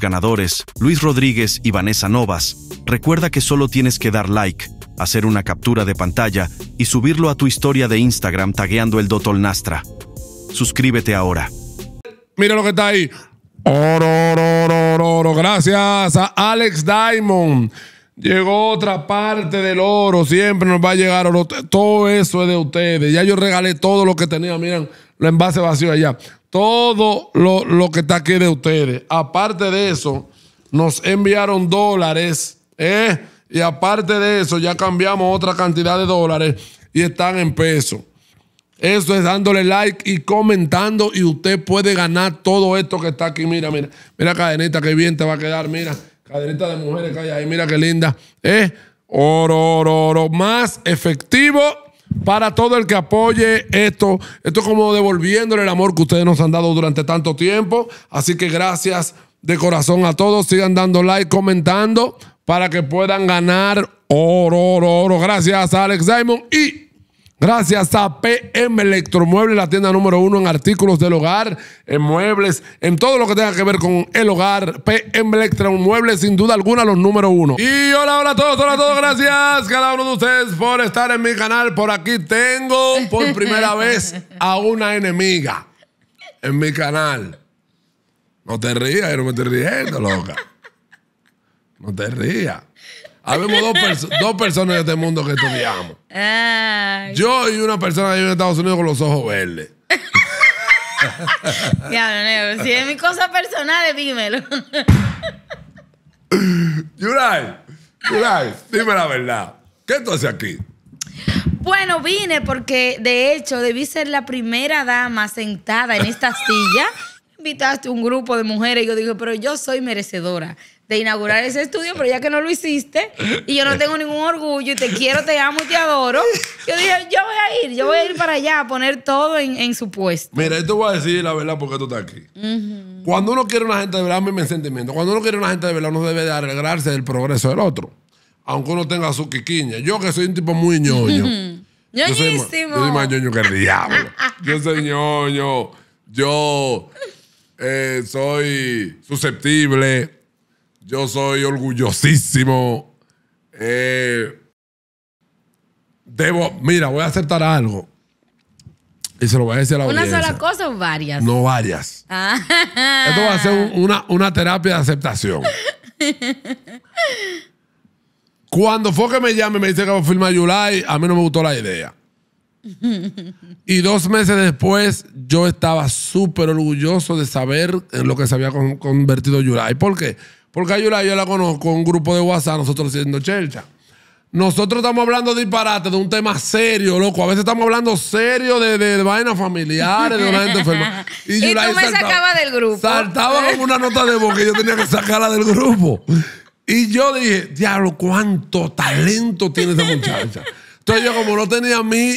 ganadores, Luis Rodríguez y Vanessa Novas, recuerda que solo tienes que dar like, hacer una captura de pantalla y subirlo a tu historia de Instagram tagueando el Dotol Nastra. Suscríbete ahora. Mira lo que está ahí. Oro, Gracias a Alex Diamond. Llegó otra parte del oro. Siempre nos va a llegar oro. Todo eso es de ustedes. Ya yo regalé todo lo que tenía. Miren, lo envase vacío allá todo lo, que está aquí de ustedes. Aparte de eso, nos enviaron dólares, ¿eh? Y aparte de eso, ya cambiamos otra cantidad de dólares y están en peso. Eso es dándole like y comentando y usted puede ganar todo esto que está aquí. Mira, mira, mira cadenita, que bien te va a quedar. Mira, cadenita de mujeres que hay ahí, mira qué linda. ¿Eh? Oro, oro, oro, más efectivo para todo el que apoye esto. Esto es como devolviéndole el amor que ustedes nos han dado durante tanto tiempo. Así que gracias de corazón a todos. Sigan dando like, comentando para que puedan ganar oro, oro, oro. Gracias Alex Diamond y Gracias a PM Muebles, la tienda número uno en artículos del hogar, en muebles, en todo lo que tenga que ver con el hogar. PM Electro Electromuebles, sin duda alguna, los número uno. Y hola, hola a todos, hola a todos, gracias cada uno de ustedes por estar en mi canal. Por aquí tengo por primera vez a una enemiga en mi canal. No te rías, yo no me estoy riendo, loca. No te rías. Habemos dos, personas de este mundo que estudiamos. Yo y una persona de Estados Unidos con los ojos verdes. si es mi cosa personal, dímelo. Yuray, Yuray, dime la verdad. ¿Qué tú haces aquí? Bueno, vine porque de hecho debí ser la primera dama sentada en esta silla. Invitaste un grupo de mujeres y yo dije, pero yo soy merecedora de inaugurar ese estudio, pero ya que no lo hiciste y yo no tengo ningún orgullo y te quiero, te amo y te adoro, yo dije, yo voy a ir, yo voy a ir para allá a poner todo en, su puesto. Mira, esto voy a decir la verdad porque tú estás aquí. Cuando uno quiere una gente de verdad, a mí me sentimiento. Cuando uno quiere una gente de verdad, uno debe de alegrarse del progreso del otro, aunque uno tenga su quiquiña. Yo que soy un tipo muy ñoño. Yo soy, más, ñoño que el diablo. yo soy ñoño. Yo eh, soy susceptible yo soy orgullosísimo. Eh, debo, mira, voy a aceptar algo. Y se lo voy a decir a la ¿Una sola cosa o varias? No, varias. Ah. Esto va a ser una, terapia de aceptación. Cuando fue que me llame me dice que voy a filmar Yulai, a mí no me gustó la idea. y dos meses después, yo estaba súper orgulloso de saber en lo que se había convertido Yulai. ¿Por qué? Porque yo la conozco un grupo de WhatsApp, nosotros siendo chelcha. Nosotros estamos hablando de disparate, de un tema serio, loco. A veces estamos hablando serio de, de, vainas familiares, de una gente enferma. Y, tú me sacabas sacaba del grupo. Saltaba con una nota de voz que yo tenía que sacarla del grupo. Y yo dije, diablo, cuánto talento tiene esa muchacha. Entonces yo como no tenía mi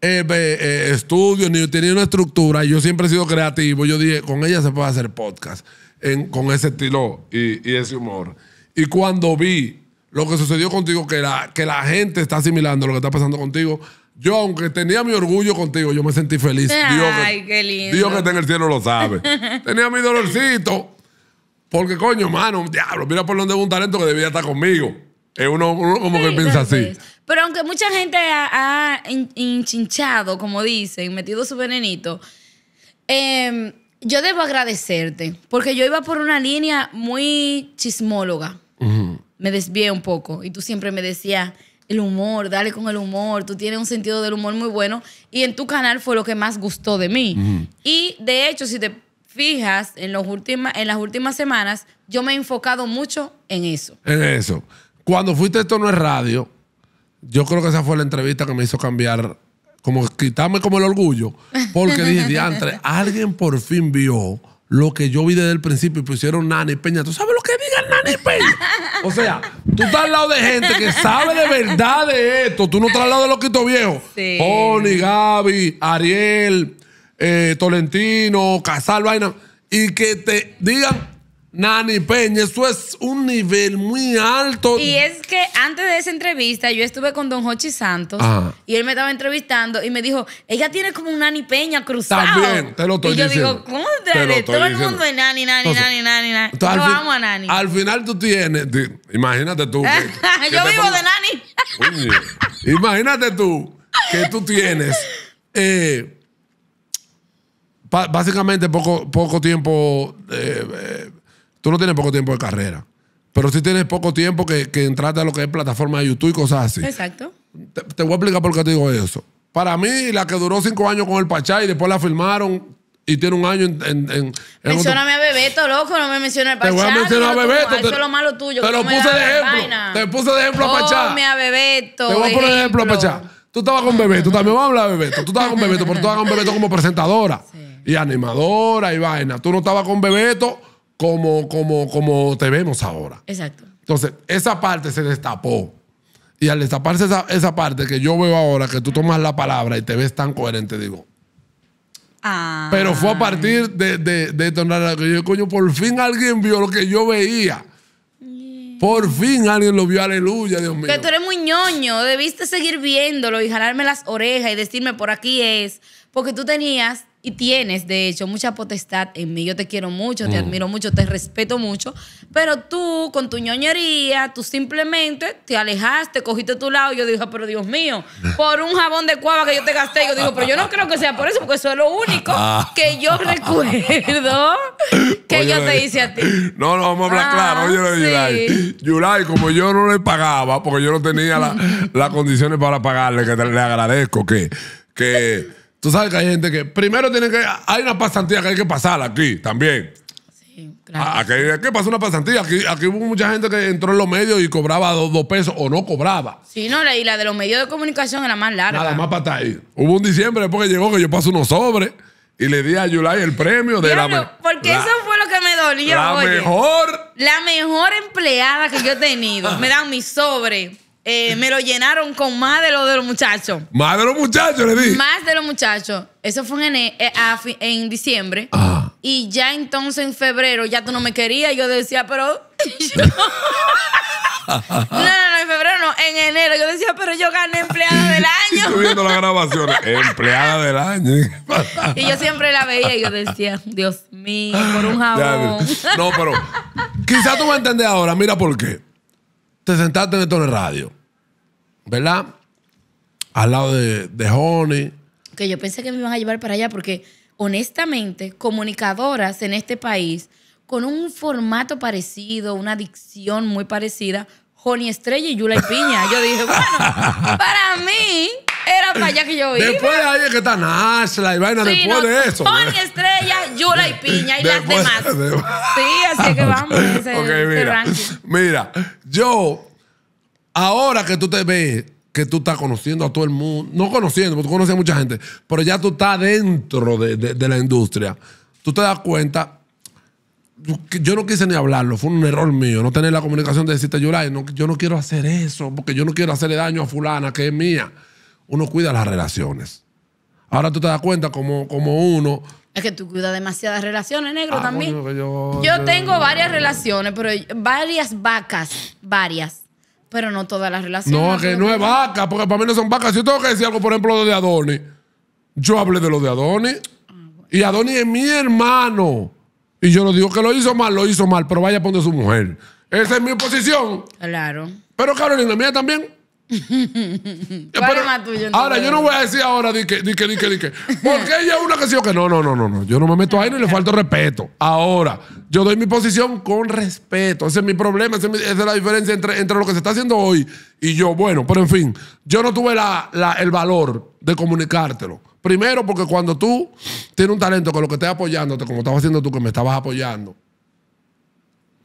eh, eh estudio ni tenía una estructura, yo siempre he sido creativo, yo dije, con ella se puede hacer podcast con ese estilo y, ese humor. Y cuando vi lo que sucedió contigo, que la, que la gente está asimilando lo que está pasando contigo, yo, aunque tenía mi orgullo contigo, yo me sentí feliz. Dios, que, Dios que está en el cielo lo sabe. tenía mi dolorcito. Porque, coño, mano, diablo, mira por dónde es un talento que debía estar conmigo. Es uno, como que piensa así. Pero aunque mucha gente ha, ha como dicen, metido su venenito, eh, yo debo agradecerte, porque yo iba por una línea muy chismóloga. Me desvié un poco y tú siempre me decías, el humor, dale con el humor, tú tienes un sentido del humor muy bueno y en tu canal fue lo que más gustó de mí. Y de hecho, si te fijas, en, los en las últimas semanas yo me he enfocado mucho en eso. En eso. Cuando fuiste esto no es radio, yo creo que esa fue la entrevista que me hizo cambiar como quitarme como el orgullo, porque dije, diantre, alguien por fin vio lo que yo vi desde el principio y pusieron Nani Peña. ¿Tú sabes lo que digan Nani Peña? O sea, tú estás al lado de gente que sabe de verdad de esto. Tú no estás al lado de quitos viejos. Sí. Gaby, Ariel, eh, Tolentino, Casal, Vaina. Y que te digan Nani Peña, eso es un nivel muy alto. Y es que antes de esa entrevista yo estuve con Don Jochi Santos y él me estaba entrevistando y me dijo, ella tiene como un Nani Peña cruzado. También, te lo estoy diciendo. Y yo digo, ¿cómo te, te Todo el mundo es Nani, Nani, Nani, Nani, Nani. yo amo a Nani. Al final tú tienes, imagínate tú. yo vivo de Nani. imagínate tú que tú tienes... Eh, básicamente poco, poco tiempo eh, eh, tú no tienes poco tiempo de carrera, pero sí tienes poco tiempo que, que entraste a lo que es plataforma de YouTube y cosas así. Exacto. Te, voy a explicar por qué te digo eso. Para mí, la que duró cinco años con el Pachá y después la firmaron y tiene un año en. en, en Mencióname a Bebeto, loco, no me menciona el Pachá. Te voy a mencionar a Bebeto. Te, eso es lo malo tuyo. Te lo puse de ejemplo. Te puse de ejemplo a Pachá. a Bebeto. Te voy a poner de ejemplo a Pachá. Tú estabas con Bebeto, también vamos a hablar de Bebeto. Tú estabas con Bebeto, pero tú estabas con Bebeto como presentadora y animadora y vaina. Tú no estabas con Bebeto como, como, como te vemos ahora. Exacto. Entonces, esa parte se destapó. Y al destaparse esa, parte que yo veo ahora, que tú tomas la palabra y te ves tan coherente, digo, Ah. Pero fue a partir de, de, de que yo, coño, por fin alguien vio lo que yo veía. Por fin alguien lo vio, aleluya, Dios mío. Que tú eres muy ñoño, debiste seguir viéndolo y jalarme las orejas y decirme por aquí es, porque tú tenías y tienes, de hecho, mucha potestad en mí. Yo te quiero mucho, te mm. admiro mucho, te respeto mucho, pero tú con tu ñoñería, tú simplemente te alejaste, cogiste tu lado. Y yo dije, ah, pero Dios mío, por un jabón de cuava que yo te gasté, yo digo, pero yo no creo que sea por eso, porque eso es lo único ah. que yo recuerdo que yo te hice a ti. No, no, vamos a hablar ah, claro. Oye, como yo no le pagaba, porque yo no tenía las condiciones para pagarle, que te, le agradezco que... que Tú sabes que hay gente que primero tiene que. Hay una pasantía que hay que pasar aquí también. Sí, claro. Aquí, ah, que pasó una pasantía. Aquí, aquí, hubo mucha gente que entró en los medios y cobraba dos, pesos o no cobraba. Sí, no, y la de los medios de comunicación era más larga. Nada más para estar ahí. Hubo un diciembre después que llegó que yo paso unos sobres y le di a Yulai el premio de la. Porque eso fue lo que me dolió. La mejor. La mejor empleada que yo he tenido. me dan mi sobre eh, me lo llenaron con más de lo de los muchachos. Más de los muchachos, le di. Más de los muchachos. Eso fue en, eh, eh, en, diciembre. Ah. Y ya entonces en febrero, ya tú no me querías. Yo decía, pero. no, no, no, en febrero no, en enero. Yo decía, pero yo gané empleada del año. Estoy viendo las grabaciones, empleada del año. y yo siempre la veía y yo decía, Dios mío, por un jabón. no, pero quizás tú me a ahora, mira por qué te sentaste en el de radio, ¿verdad? Al lado de, de Honey. Que yo pensé que me iban a llevar para allá porque, honestamente, comunicadoras en este país con un formato parecido, una dicción muy parecida, Honey Estrella y Yula y Piña. Yo dije, bueno, para mí era para allá que yo iba. Después de ahí que está Nasla y vaina después de eso. Pony pues. Estrella, Yula y Piña y las demás. Sí, así que vamos. Ese, mira, mira, yo, ahora que tú te ves, que tú estás conociendo a todo el mundo, no conociendo, porque tú conoces a mucha gente, pero ya tú estás dentro de, de, la industria, tú te das cuenta yo no quise ni hablarlo, fue un error mío, no tener la comunicación de decirte, Yulay, yo no quiero hacer eso, porque yo no quiero hacerle daño a fulana, que es mía uno cuida las relaciones. Ahora tú te das cuenta como, como uno es que tú cuidas demasiadas relaciones, negro, ah, también. yo, tengo varias relaciones, pero varias vacas, varias. Pero no todas las relaciones. No, es que no es vaca, porque para mí no son vacas. yo tengo que decir algo, por ejemplo, de Adonis, yo hablé de lo de Adonis. Y Adonis es mi hermano. Y yo no digo que lo hizo mal, lo hizo mal, pero vaya a poner su mujer. Esa es mi posición. Claro. Pero Carolina, mía también. ahora, yo no voy a decir ahora, di que, di que, di que, Porque ella es una que que no, no, no, no, no. Yo no me meto ahí ni le falto respeto. Ahora, yo doy mi posición con respeto. Ese es mi problema, esa es, la diferencia entre, lo que se está haciendo hoy y yo. Bueno, pero en fin, yo no tuve el valor de comunicártelo. Primero, porque cuando tú tienes un talento con lo que estés apoyándote, como estabas haciendo tú que me estabas apoyando,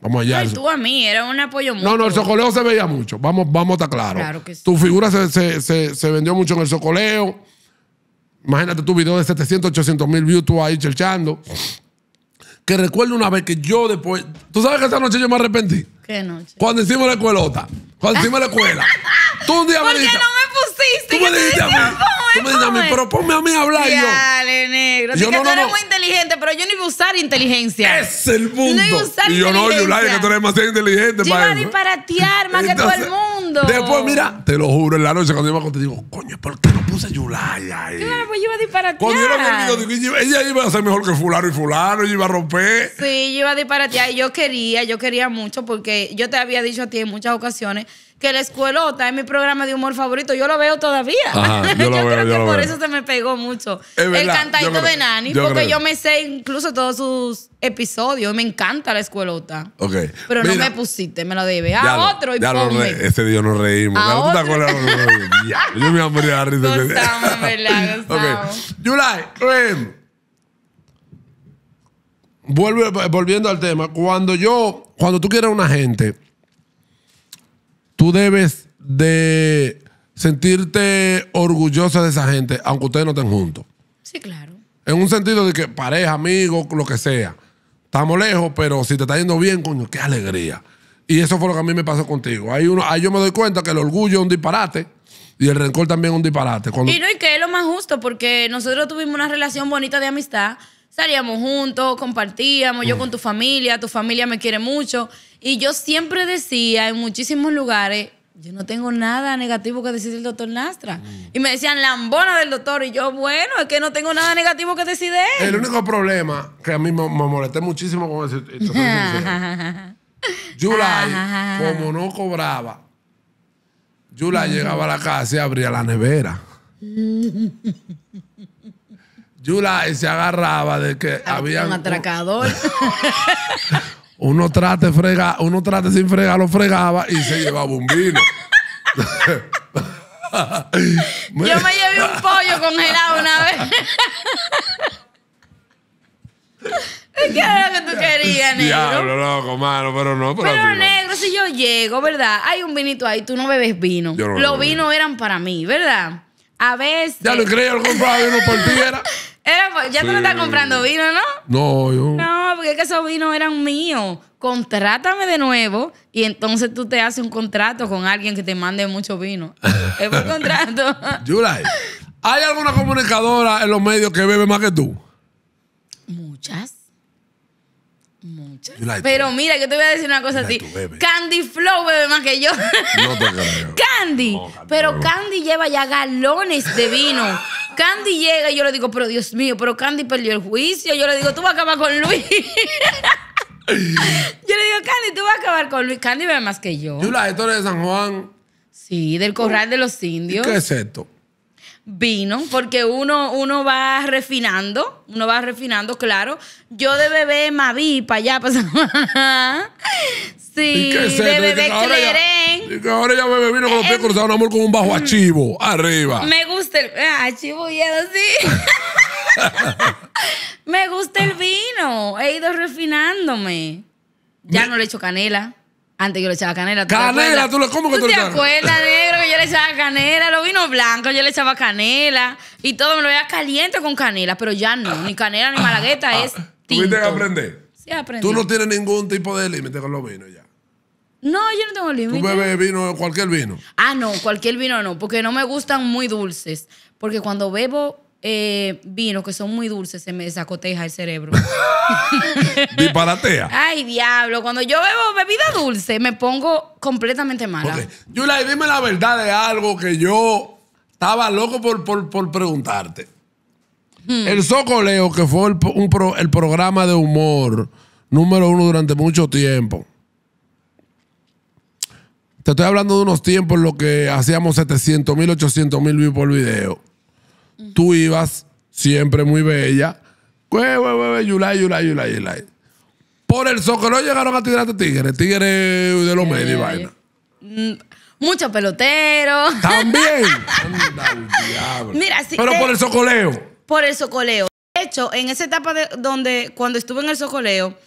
Vamos allá. Ay, tú a mí, era un apoyo mucho. No, no, el socoleo se veía mucho. Vamos, vamos a estar claros. Claro que sí. Tu figura se, vendió mucho en el socoleo. Imagínate tu video de 700, 800 mil views, tú ahí chelchando. Que recuerdo una vez que yo después. ¿Tú sabes que esa noche yo me arrepentí? ¿Qué noche? Cuando hicimos la escuelota. Cuando hicimos la escuela. tú un día ¿Por me pusiste? ¿Por qué no me pusiste? Tú me dijiste a mí tú me a mí, pero ponme a mí a hablar yo. Dale, negro. que tú eres muy inteligente, pero yo no iba a usar inteligencia. Es el mundo. Yo no iba a usar y yo no, que tú eres demasiado inteligente Yo iba a disparatear más que todo el mundo. Después, mira, te lo juro, en la noche cuando yo me te digo, coño, ¿por qué no puse Yulaya ahí? Claro, pues yo iba a Cuando yo era conmigo, ella iba a ser mejor que fulano y fulano, ella iba a romper. Sí, yo iba a disparatear yo quería, yo quería mucho porque yo te había dicho a ti en muchas ocasiones que la escuelota es mi programa de humor favorito. Yo lo veo todavía. yo, creo que por eso se me pegó mucho. el cantadito de Nani, porque yo me sé incluso todos sus episodios. Me encanta la escuelota. Ok. Pero no me pusiste, me lo debe. A otro y por ponme. Ese día nos reímos. ¿A ¿Tú te yo me iba a morir la risa. ese ¿verdad? Ok. Eh, vuelve, eh, volviendo al tema, cuando yo, cuando tú quieres una gente, tú debes de sentirte orgullosa de esa gente, aunque ustedes no estén juntos. Sí, claro. En un sentido de que pareja, amigo, lo que sea. Estamos lejos, pero si te está yendo bien, coño, qué alegría. Y eso fue lo que a mí me pasó contigo. Ahí, uno, yo me doy cuenta que el orgullo es un disparate. Y el rencor también es un disparate. Y no, y que es lo más justo, porque nosotros tuvimos una relación bonita de amistad, Estaríamos juntos, compartíamos, yo mm. con tu familia, tu familia me quiere mucho. Y yo siempre decía en muchísimos lugares, yo no tengo nada negativo que decir del doctor Nastra. Mm. Y me decían, lambona del doctor. Y yo, bueno, es que no tengo nada negativo que decir de él. El único problema que a mí me, molesté muchísimo con eso. Yulay, como no cobraba, la llegaba a la casa y abría la nevera. Yula se agarraba de que había. Un atracador. uno trate frega, uno trate sin fregar, lo fregaba y se llevaba un vino. Yo me llevé un pollo congelado una vez. ¿Qué era lo que tú querías, negro? Diablo, loco, mano, pero no. Pero, pero negro, si yo llego, ¿verdad? Hay un vinito ahí, tú no bebes vino. Los vinos eran para mí, ¿verdad? A veces. Ya lo creía, lo compraba vino por ti, era ya tú no estás comprando vino, ¿no? No, yo. No, porque es que esos vinos eran míos. Contrátame de nuevo y entonces tú te haces un contrato con alguien que te mande mucho vino. es un contrato. Yulay, ¿hay alguna comunicadora en los medios que bebe más que tú? Muchas. Pero mira, yo te voy a decir una cosa así Candy Flow bebe más que yo. No te Candy. Pero Candy lleva ya galones de vino. Candy llega y yo le digo, pero Dios mío, pero Candy perdió el juicio. Yo le digo, tú vas a acabar con Luis. yo le digo, Candy, tú vas a acabar con Luis. Candy bebe más que yo. Tú la historia de San Juan. Sí, del corral de los indios. ¿Qué es esto? vino, porque uno, uno va refinando, uno va refinando, claro. Yo de bebé vi, para allá, para Sí, de bebé ahora Ya, ahora ya bebé vino con los eh, pies cruzados, amor, con un bajo mm. archivo, arriba. Me gusta el eh, archivo y así. me gusta el vino, he ido refinándome. Ya no le echo canela. Antes yo le echaba canela. canela, tú le ¿cómo que tú, le te acuerdas, negro, que yo le echaba canela, los vinos blancos, yo le echaba canela y todo me lo veía caliente con canela, pero ya no, ni canela ni malagueta ah, es tinto. viste que aprender? Sí, aprendí. Tú no tienes ningún tipo de límite con los vinos ya. No, yo no tengo límite. ¿Tú bebes vino, cualquier vino? Ah, no, cualquier vino no, porque no me gustan muy dulces. Porque cuando bebo eh, vinos que son muy dulces, se me desacoteja el cerebro. Disparatea. Ay, diablo, cuando yo bebo bebida dulce, me pongo completamente mala. Yo dime la verdad de algo que yo estaba loco por, preguntarte. Hmm. El El Socoleo, que fue el, el programa de humor número uno durante mucho tiempo. Te estoy hablando de unos tiempos en los que hacíamos 700 mil, 800 mil views por video tú ibas siempre muy bella. Yulay, yulay, yulay, yulay. Por el no llegaron a tirarte tigres, tigres de los medios y eh, vaina. Mm, Muchos peloteros. También. Mira, Pero por eh, el socoleo. Por el socoleo. De hecho, en esa etapa de donde cuando estuve en el socoleo,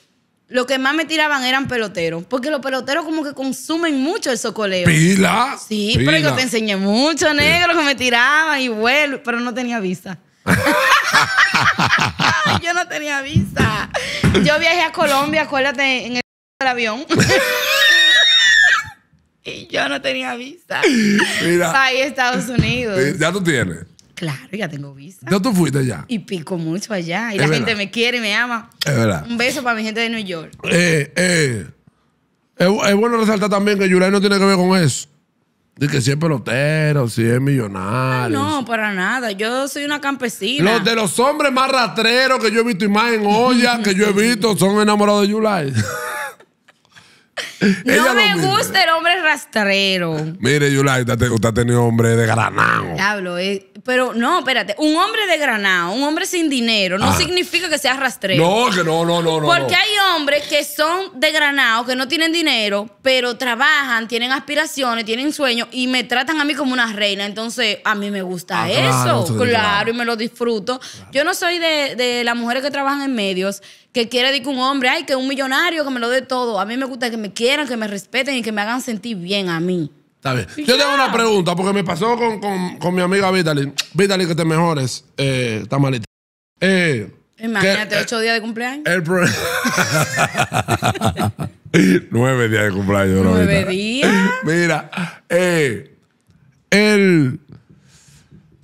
lo que más me tiraban eran peloteros. Porque los peloteros como que consumen mucho el socoleo. ¿Pila? Sí, pero yo te enseñé mucho, negro, que me tiraban y vuelvo, pero no tenía visa. yo no tenía visa. Yo viajé a Colombia, acuérdate, en el avión. y yo no tenía visa. Ahí Estados Unidos. Eh, ya tú tienes. Claro, ya tengo visa. Ya tú fuiste allá? Y pico mucho allá. Y la gente me quiere y me ama. Es verdad. Un beso para mi gente de New York. Eh, eh. Es, bueno resaltar también que Yulai no tiene que ver con eso. De que si es pelotero, si es millonario. No, no, para nada. Yo soy una campesina. Los de los hombres más rastreros que yo he visto y más en olla que yo he visto son enamorados de Yulai. no me gusta el hombre rastrero. Mire, Yulai, usted, ha tenido hombre de granado. Diablo, es. Eh, pero no, espérate, un hombre de granado, un hombre sin dinero, no ah. significa que sea rastrero. No, que no, no, no, no. Porque hay hombres que son de granado, que no tienen dinero, pero trabajan, tienen aspiraciones, tienen sueños y me tratan a mí como una reina. Entonces, a mí me gusta ah, eso. Claro, y me lo disfruto. Yo no soy de, las mujeres que trabajan en medios que quiere decir que un hombre, ay, que un millonario, que me lo dé todo. A mí me gusta que me quieran, que me respeten y que me hagan sentir bien a mí. Está bien. Yo tengo una pregunta, porque me pasó con, con, con mi amiga Vitaly. Vitaly, que te mejores. Eh, está malita. Eh, Imagínate, eh, ocho días de cumpleaños. Nueve días de cumpleaños. Nueve días. Mira, eh, el,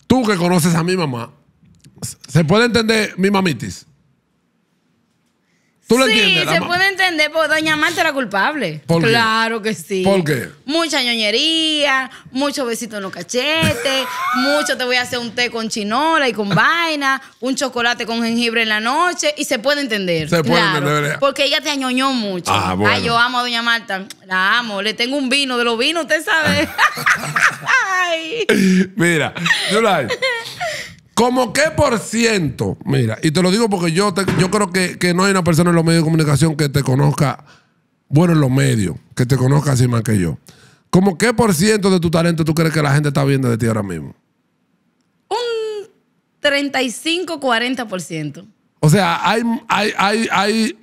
tú que conoces a mi mamá, se puede entender mi mamitis sí, se puede entender, porque Doña Marta era culpable. ¿Por qué? claro que sí. ¿Por qué? Mucha ñoñería, muchos besitos en los cachetes, mucho te voy a hacer un té con chinola y con vaina, un chocolate con jengibre en la noche, y se puede entender. Se puede claro, entender. Porque ella te añoñó mucho. Ah, bueno. Ay, yo amo a Doña Marta, la amo, le tengo un vino, de los vinos, usted sabe. Mira, Yolay, ¿Cómo qué por ciento? Mira, y te lo digo porque yo, yo creo que, no hay una persona en los medios de comunicación que te conozca, bueno, en los medios, que te conozca así más que yo. ¿Cómo qué por ciento de tu talento tú crees que la gente está viendo de ti ahora mismo? Un 35-40%. O sea, hay, hay, hay,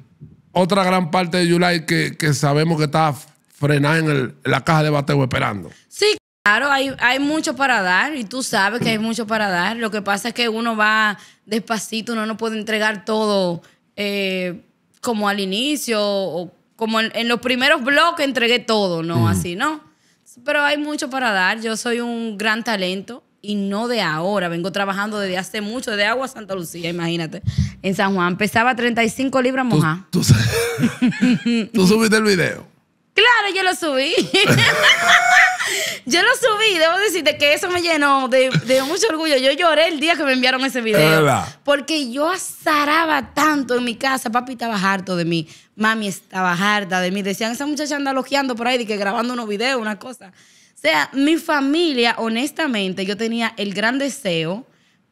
otra gran parte de July que, que sabemos que está frenada en, en la caja de bateo esperando. Sí. Claro, hay, mucho para dar y tú sabes que hay mucho para dar. Lo que pasa es que uno va despacito, uno no puede entregar todo eh, como al inicio o como en, los primeros bloques entregué todo, ¿no? Así, ¿no? Pero hay mucho para dar. Yo soy un gran talento y no de ahora. Vengo trabajando desde hace mucho, desde Agua Santa Lucía, imagínate, en San Juan. Pesaba 35 libras mojadas tú, tú subiste el video? Claro, yo lo subí. Yo lo subí, debo decirte que eso me llenó de, mucho orgullo. Yo lloré el día que me enviaron ese video. Porque yo azaraba tanto en mi casa. Papi estaba harto de mí. Mami estaba harta de mí. Decían, esa muchacha anda logiando por ahí, de que grabando unos videos, una cosa. O sea, mi familia, honestamente, yo tenía el gran deseo,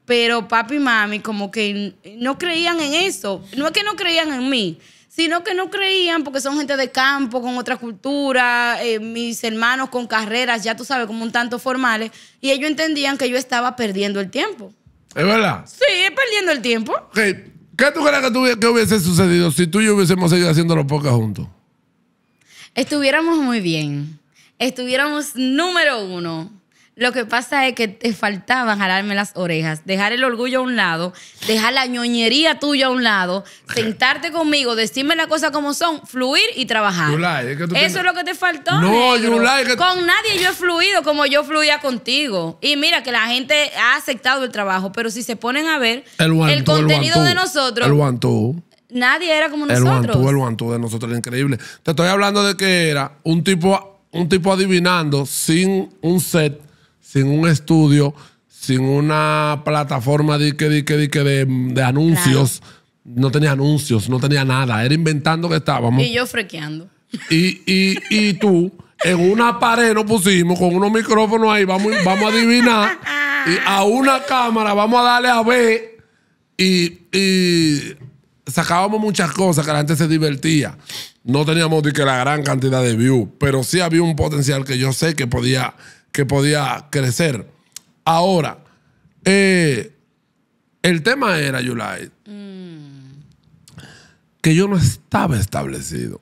pero papi y mami como que no creían en eso. No es que no creían en mí, sino que no creían porque son gente de campo, con otra cultura, eh, mis hermanos con carreras, ya tú sabes, como un tanto formales, y ellos entendían que yo estaba perdiendo el tiempo. ¿Es verdad? Sí, perdiendo el tiempo. ¿Qué tú crees que, hubiese sucedido si tú y yo hubiésemos ido haciendo los pocas juntos? Estuviéramos muy bien. Estuviéramos número uno. Lo que pasa es que te faltaba jalarme las orejas, dejar el orgullo a un lado, dejar la ñoñería tuya a un lado, sentarte conmigo, decirme las cosas como son, fluir y trabajar. Eso es lo que te faltó. No, Yulay, like. Con nadie yo he fluido como yo fluía contigo. Y mira que la gente ha aceptado el trabajo, pero si se ponen a ver el, contenido de nosotros. Nadie era como nosotros. El guantú, el de nosotros era increíble. Te estoy hablando de que era un tipo, un tipo adivinando sin un set sin un estudio, sin una plataforma de, de anuncios. No tenía anuncios, no tenía nada. Era inventando que estábamos. Y yo frequeando. Y, y, tú, en una pared nos pusimos con unos micrófonos ahí, vamos, vamos a adivinar. Y a una cámara vamos a darle a ver. Y, y sacábamos muchas cosas que la gente se divertía. No teníamos que la gran cantidad de views, pero sí había un potencial que yo sé que podía que podía crecer. Ahora, eh, el tema era, Yulai, que yo no estaba establecido.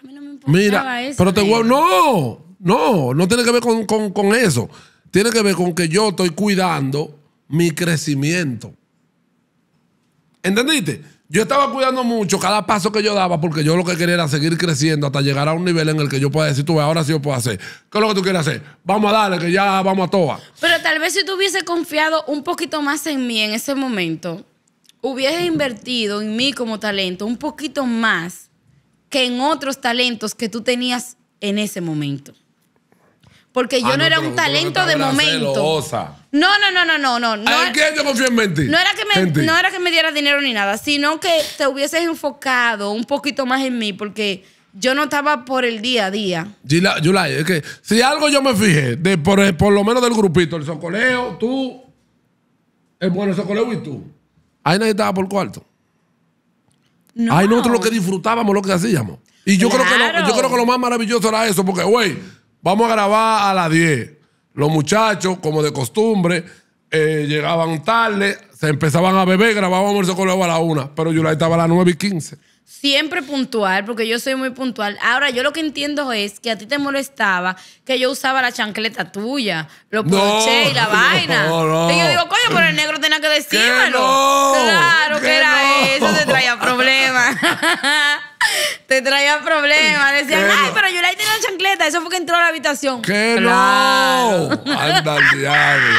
A mí no me Mira, eso, pero te No, no, no tiene que ver con, con eso. Tiene que ver con que yo estoy cuidando mi crecimiento. ¿Entendiste? Yo estaba cuidando mucho cada paso que yo daba porque yo lo que quería era seguir creciendo hasta llegar a un nivel en el que yo pueda decir, tú ves, ahora sí yo puedo hacer. ¿Qué es lo que tú quieres hacer? Vamos a darle, que ya vamos a toa. Pero tal vez si tú hubiese confiado un poquito más en mí en ese momento, hubieses invertido en mí como talento un poquito más que en otros talentos que tú tenías en ese momento. Porque yo ah, no, era un talento de momento. No, no, no, no, no, no. ¿En qué confío en mentir? No era, que me, diera dinero ni nada, sino que te hubieses enfocado un poquito más en mí, porque yo no estaba por el día a día. Yulay, es que si algo yo me fijé, de, eh, por, lo menos del grupito, el socoleo, tú, el bueno el socoleo y tú. Ahí nadie estaba por cuarto. Ahí nosotros lo que disfrutábamos, lo que hacíamos. Y yo, creo que yo creo que lo más maravilloso era eso, porque, güey Vamos a grabar a las 10. Los muchachos, como de costumbre, eh, llegaban tarde, se empezaban a beber, grabábamos el luego a la 1, pero yo la estaba a las 9 y 15. Siempre puntual, porque yo soy muy puntual. Ahora, yo lo que entiendo es que a ti te molestaba que yo usaba la chancleta tuya, los ponché y la vaina. y yo digo, coño, pero el negro tenía que decírmelo. claro, que, era eso, te traía problemas. Te traía problemas. Decían, ay, pero Yulai tiene chancleta. Eso fue que entró a la habitación. qué no! Anda,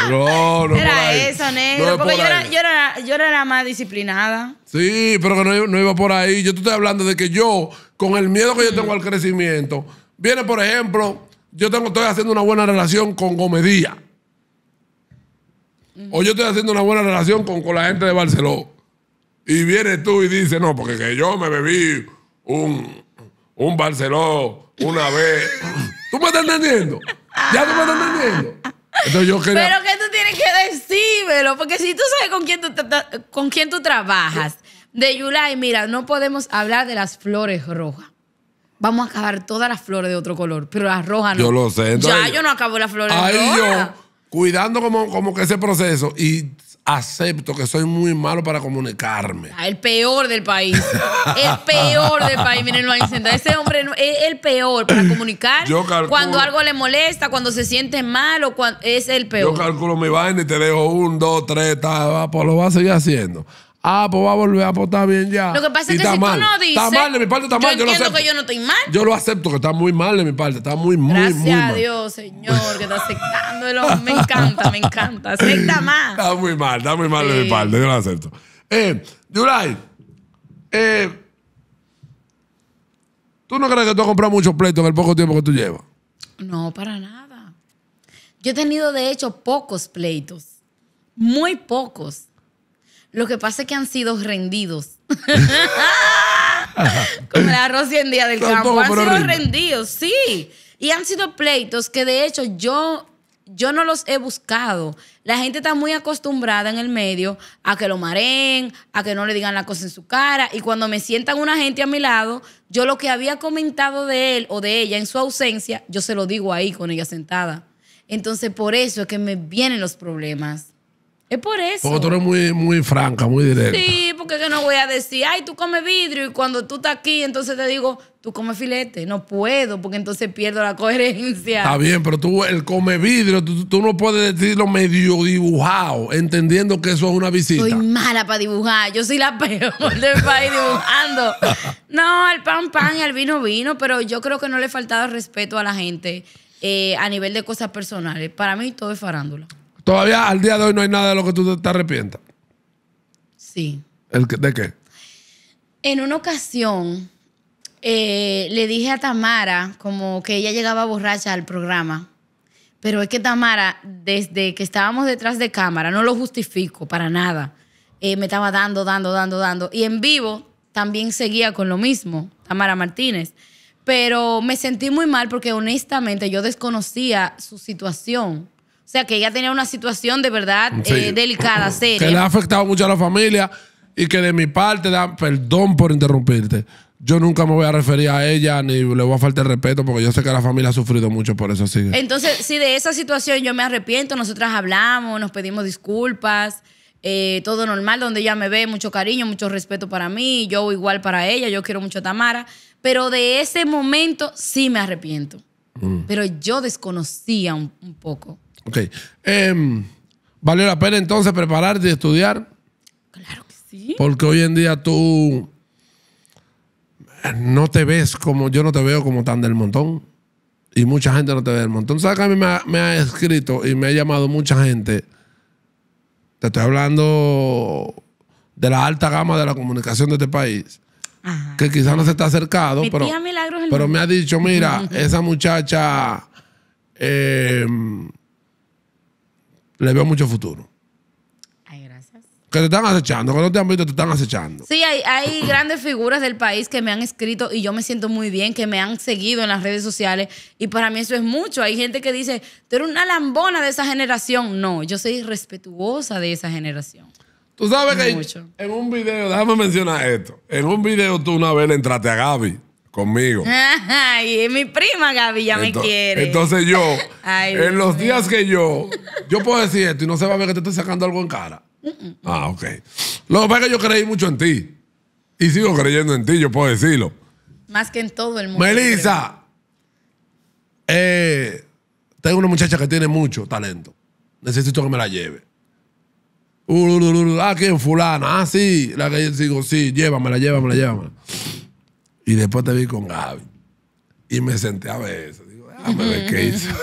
No, no. Era eso, negro. porque yo, era, la más disciplinada. Sí, pero que no, iba por ahí. Yo estoy hablando de que yo, con el miedo que yo tengo al crecimiento, viene, por ejemplo, yo tengo, estoy haciendo una buena relación con Gomedía. O yo estoy haciendo una buena relación con, con la gente de Barcelona. Y viene tú y dices, no, porque que yo me bebí un, un Barceló una vez. ¿Tú me estás entendiendo? ¿Ya tú me estás entendiendo? Entonces yo Pero que tú tienes que decírmelo, porque si tú sabes con quién tú, con quién tú trabajas, de Yulay mira, no podemos hablar de las flores rojas. Vamos a acabar todas las flores de otro color, pero las rojas no. Yo lo sé. Entonces, ya yo no acabo las flores rojas. Ahí yo, cuidando como, como que ese proceso y acepto que soy muy malo para comunicarme. Ah, el peor del país. el peor del país. Miren, lo han Ese hombre es el peor para comunicar. cuando algo le molesta, cuando se siente malo, es el peor. Yo calculo mi vaina y te dejo un, dos, tres, tal, pues lo va a seguir haciendo. Ah, pues va a volver a ah, apostar pues bien ya. Lo que pasa es que si tú no dices. Está mal de mi parte, está yo mal. Yo entiendo lo que yo no estoy mal. Yo lo acepto, que está muy mal de mi parte. Está muy, muy, muy mal. Gracias a Dios, señor, que está aceptando Me encanta, me encanta. Acepta más. Está muy mal, está muy mal de mi parte. Yo lo acepto. Eh, eh, ¿tú no crees que tú has comprado muchos pleitos en el poco tiempo que tú llevas? No, para nada. Yo he tenido, de hecho, pocos pleitos. Muy pocos. Lo que pasa es que han sido rendidos. Con el arroz en día del campo. Han sido rendidos, sí. Y han sido pleitos que de hecho yo, yo no los he buscado. La gente está muy acostumbrada en el medio a que lo mareen, a que no le digan la cosa en su cara. Y cuando me sientan una gente a mi lado, yo lo que había comentado de él o de ella en su ausencia, yo se lo digo ahí con ella sentada. Entonces por eso es que me vienen los problemas. Es por eso. Porque tú eres muy, muy franca, muy directa. Sí, porque no voy a decir, ay, tú comes vidrio y cuando tú estás aquí, entonces te digo, tú comes filete. No puedo, porque entonces pierdo la coherencia. Está bien, pero tú, el come vidrio, tú, no puedes decirlo medio dibujado, entendiendo que eso es una visita. Soy mala para dibujar. Yo soy la peor de país dibujando. No, el pan, pan, el vino, vino, pero yo creo que no le faltaba respeto a la gente. Eh, a nivel de cosas personales. Para mí todo es farándula. Todavía al día de hoy no hay nada de lo que tú te arrepientas. Sí. ¿De qué? En una ocasión eh, le dije a Tamara como que ella llegaba borracha al programa. Pero es que Tamara, desde que estábamos detrás de cámara, no lo justifico para nada. Eh, me estaba dando, dando, dando, dando. Y en vivo también seguía con lo mismo, Tamara Martínez. Pero me sentí muy mal porque honestamente yo desconocía su situación. O sea, que ella tenía una situación de verdad eh, delicada, seria. Que le ha afectado mucho a la familia y que de mi parte, da, perdón por interrumpirte, yo nunca me voy a referir a ella ni le voy a faltar respeto porque yo sé que la familia ha sufrido mucho por eso. Entonces, sí de esa situación yo me arrepiento, nosotras hablamos, nos pedimos disculpas. Eh, todo normal, donde ella me ve, mucho cariño, mucho respeto para mí, yo igual para ella, yo quiero mucho a Tamara, pero de ese momento sí me arrepiento. Mm. Pero yo desconocía un poco Ok. Em, ¿Vale la pena entonces prepararte y estudiar? Claro que sí. Porque hoy en día tú eh, no te ves como, yo no te veo como tan del montón. Y mucha gente no te ve del montón. ¿Sabes que a mí me ha, escrito y me ha llamado mucha gente? Te estoy hablando de la alta gama de la comunicación de este país. Que quizás no se está acercado, pero, pero me ha dicho, mira, esa muchacha... Eh, le veo mucho futuro. Ay, gracias. Que te están acechando, que no te han visto, te están acechando. Sí, hay, grandes figuras del país que me han escrito y yo me siento muy bien, que me han seguido en las redes sociales y para mí eso es mucho. Hay gente que dice, tú eres una lambona de esa generación. No, yo soy respetuosa de esa generación. Tú sabes que en un video, déjame mencionar esto, en un video tú una vez le entraste a Gaby conmigo. Ay, mi prima Gaby ya me quiere. Entonces yo, en los días que yo, yo puedo decir esto y no se va a ver que te estoy sacando algo en cara. Ah, ok. Lo que pasa es que yo creí mucho en ti. Y sigo creyendo en ti, yo puedo decirlo. Más que en todo el mundo. Melissa, eh, tengo una muchacha que tiene mucho talento. Necesito que me la lleve. Uh, uh, uh, ah, ¿quién? Fulana. Ah, sí. La que yo digo, sí, llévamela, llévamela, llévamela. Y después te vi con Gaby. Y me senté a ver eso. Digo, déjame ah, ver qué hizo.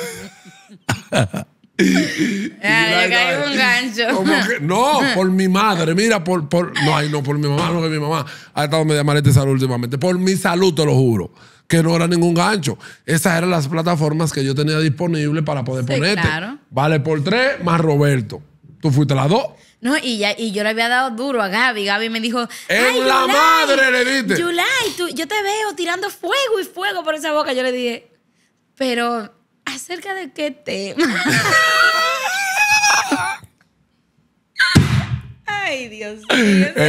Ah, un gancho. no, por mi madre, mira, por, No, ay, no, por mi mamá, no, que mi mamá ha estado media mal de este salud últimamente. Por mi salud, te lo juro. Que no era ningún gancho. Esas eran las plataformas que yo tenía disponibles para poder ponerte. Claro. Vale por tres más Roberto. Tú fuiste a las dos. No, y, y yo le había dado duro a Gaby. Gaby me dijo. ¡En Ay, la madre le diste! Yulai, yo te veo tirando fuego y fuego por esa boca. Yo le dije, pero acerca de qué tema. Ay, Dios mío. no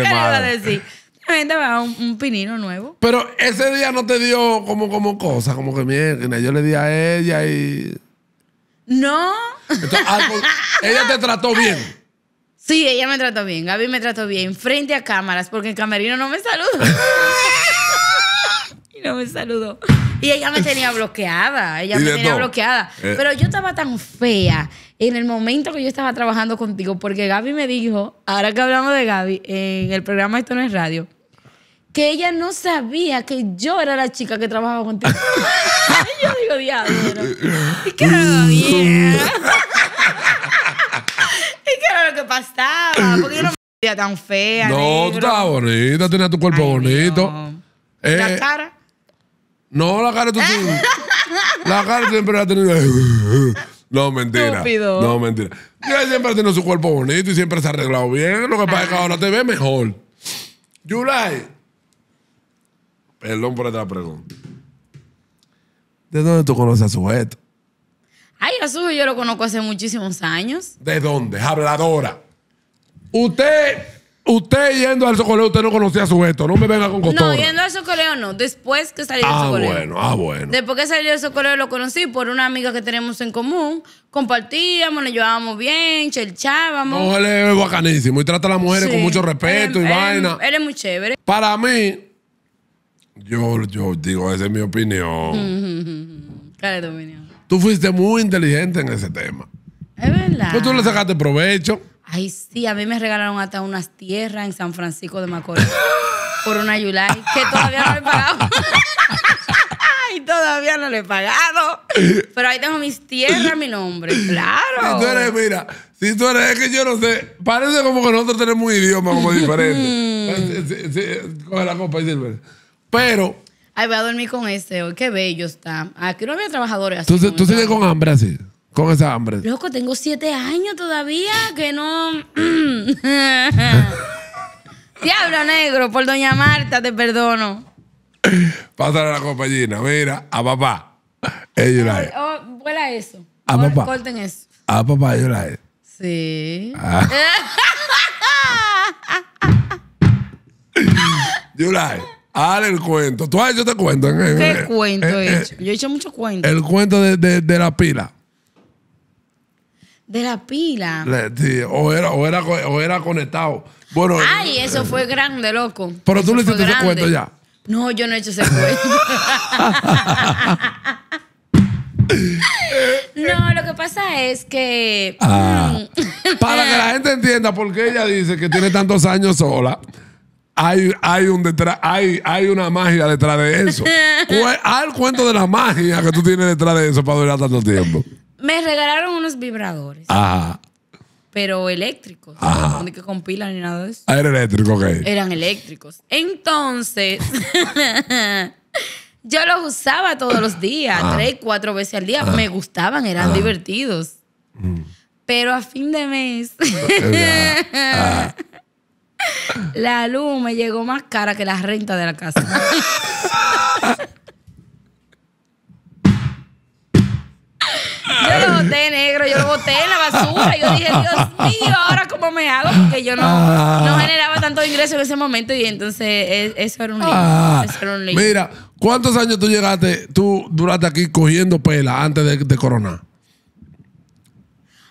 iba a decir? Gente va un, un pinino nuevo. Pero ese día no te dio como, como cosa, como que mierda. Yo le di a ella y. No. ella te trató bien. Sí, ella me trató bien, Gaby me trató bien, frente a cámaras, porque el camerino no me saludó. y no me saludó. Y ella me tenía bloqueada, ella me tenía bloqueada. Eh. Pero yo estaba tan fea en el momento que yo estaba trabajando contigo, porque Gaby me dijo, ahora que hablamos de Gaby, en el programa Esto no radio, que ella no sabía que yo era la chica que trabajaba contigo. y yo digo, diablo. ¿Y pasaba. Porque yo no me veía tan fea. No, tú estabas bonita, tenías tu cuerpo bonito. La eh, cara. No, la cara tú tienes- La cara siempre la ha tenido. No, mentira. No, mentira. siempre ha tenido su cuerpo bonito y siempre se ha arreglado bien. Lo que pasa es que ahora te ve mejor. Yulai. Perdón por esta pregunta. ¿De dónde tú conoces a sujeto? Ay, Jesús, yo lo conozco hace muchísimos años. ¿De dónde? Habladora. Usted, usted yendo al socorreo, usted no conocía a su No me venga con costura. No, yendo al socorreo, no. Después que salí del socorreo. Ah, bueno, ah, bueno. Después que salí del socorreo, lo conocí por una amiga que tenemos en común. Compartíamos, nos llevábamos bien, chelchábamos. No, él es bacanísimo y trata a las mujeres con mucho respeto y vaina. Él es muy chévere. Para mí, yo, yo digo, esa es mi opinión. ¿Cuál es tu opinión? Tú fuiste muy inteligente en ese tema. Es verdad. Pues tú le sacaste provecho. Ay, sí, a mí me regalaron hasta unas tierras en San Francisco de Macorís por una Yulai que todavía no le pagado. Ay, todavía no le he pagado. Pero ahí tengo mis tierras, mi nombre, claro. Si tú eres, mira, si tú eres, es que yo no sé, parece como que nosotros tenemos un idioma como diferente. coge la copa y sirve. Pero Ay, voy a dormir con ese hoy. Oh, qué bello está. Aquí ah, no había trabajadores así. ¿Tú, sigues con hambre así? Con esa hambre. Loco, tengo siete años todavía que no. Mm. Diablo negro, por doña Marta, te perdono. Pásale a la compañera. Mira, a papá. Ella eh, oh, vuela eso. A papá. Corten eso. A papá, ella Sí. Ah. Haz el cuento. ¿Tú has hecho este cuento? Eh, eh, ¿Qué eh, cuento he hecho? Yo he hecho muchos cuentos. El cuento de, de, de la pila. De la pila. o, era, o, era, o era conectado. Bueno, Ay, eso fue grande, loco. pero tú le hiciste ese cuento ya. No, yo no he hecho ese cuento. no, lo que pasa es que. Ah. Mm. Para que la gente entienda por qué ella dice que tiene tantos años sola hay, detrás, hay una magia detrás de eso. ¿Al cuento de la magia que tú tienes detrás de eso para durar tanto tiempo. Me regalaron unos vibradores. Ajá. Pero eléctricos. Ajá. No que con ni nada de eso. Ah, era eléctrico, ok. Eran eléctricos. Entonces, yo los usaba todos los días, tres, cuatro veces al día. Me gustaban, eran divertidos. Mm. Pero a fin de mes. Eh, La luz me llegó más cara que la renta de la casa. yo lo boté negro, yo lo boté en la basura. Yo dije, Dios mío, ahora cómo me hago, porque yo no, ah. generaba tanto ingreso en ese momento y entonces e-, eso era un lío. Ah. eso era un lío. Mira, ¿cuántos años tú llegaste, tú duraste aquí cogiendo pela antes de, coronar?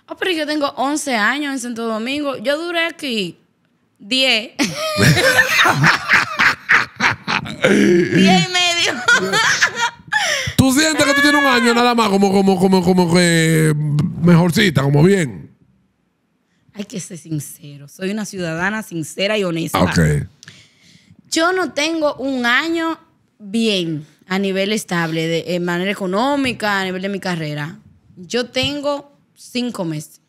Ah, pero yo tengo 11 años en Santo Domingo. Yo duré aquí 10. Diez y medio. ¿Tú sientes que tú tienes un año nada más como, como, como, como mejorcita, como bien? Hay que ser sincero. Soy una ciudadana sincera y honesta. Ok. Yo no tengo un año bien a nivel estable, de manera económica, a nivel de mi carrera. Yo tengo cinco meses.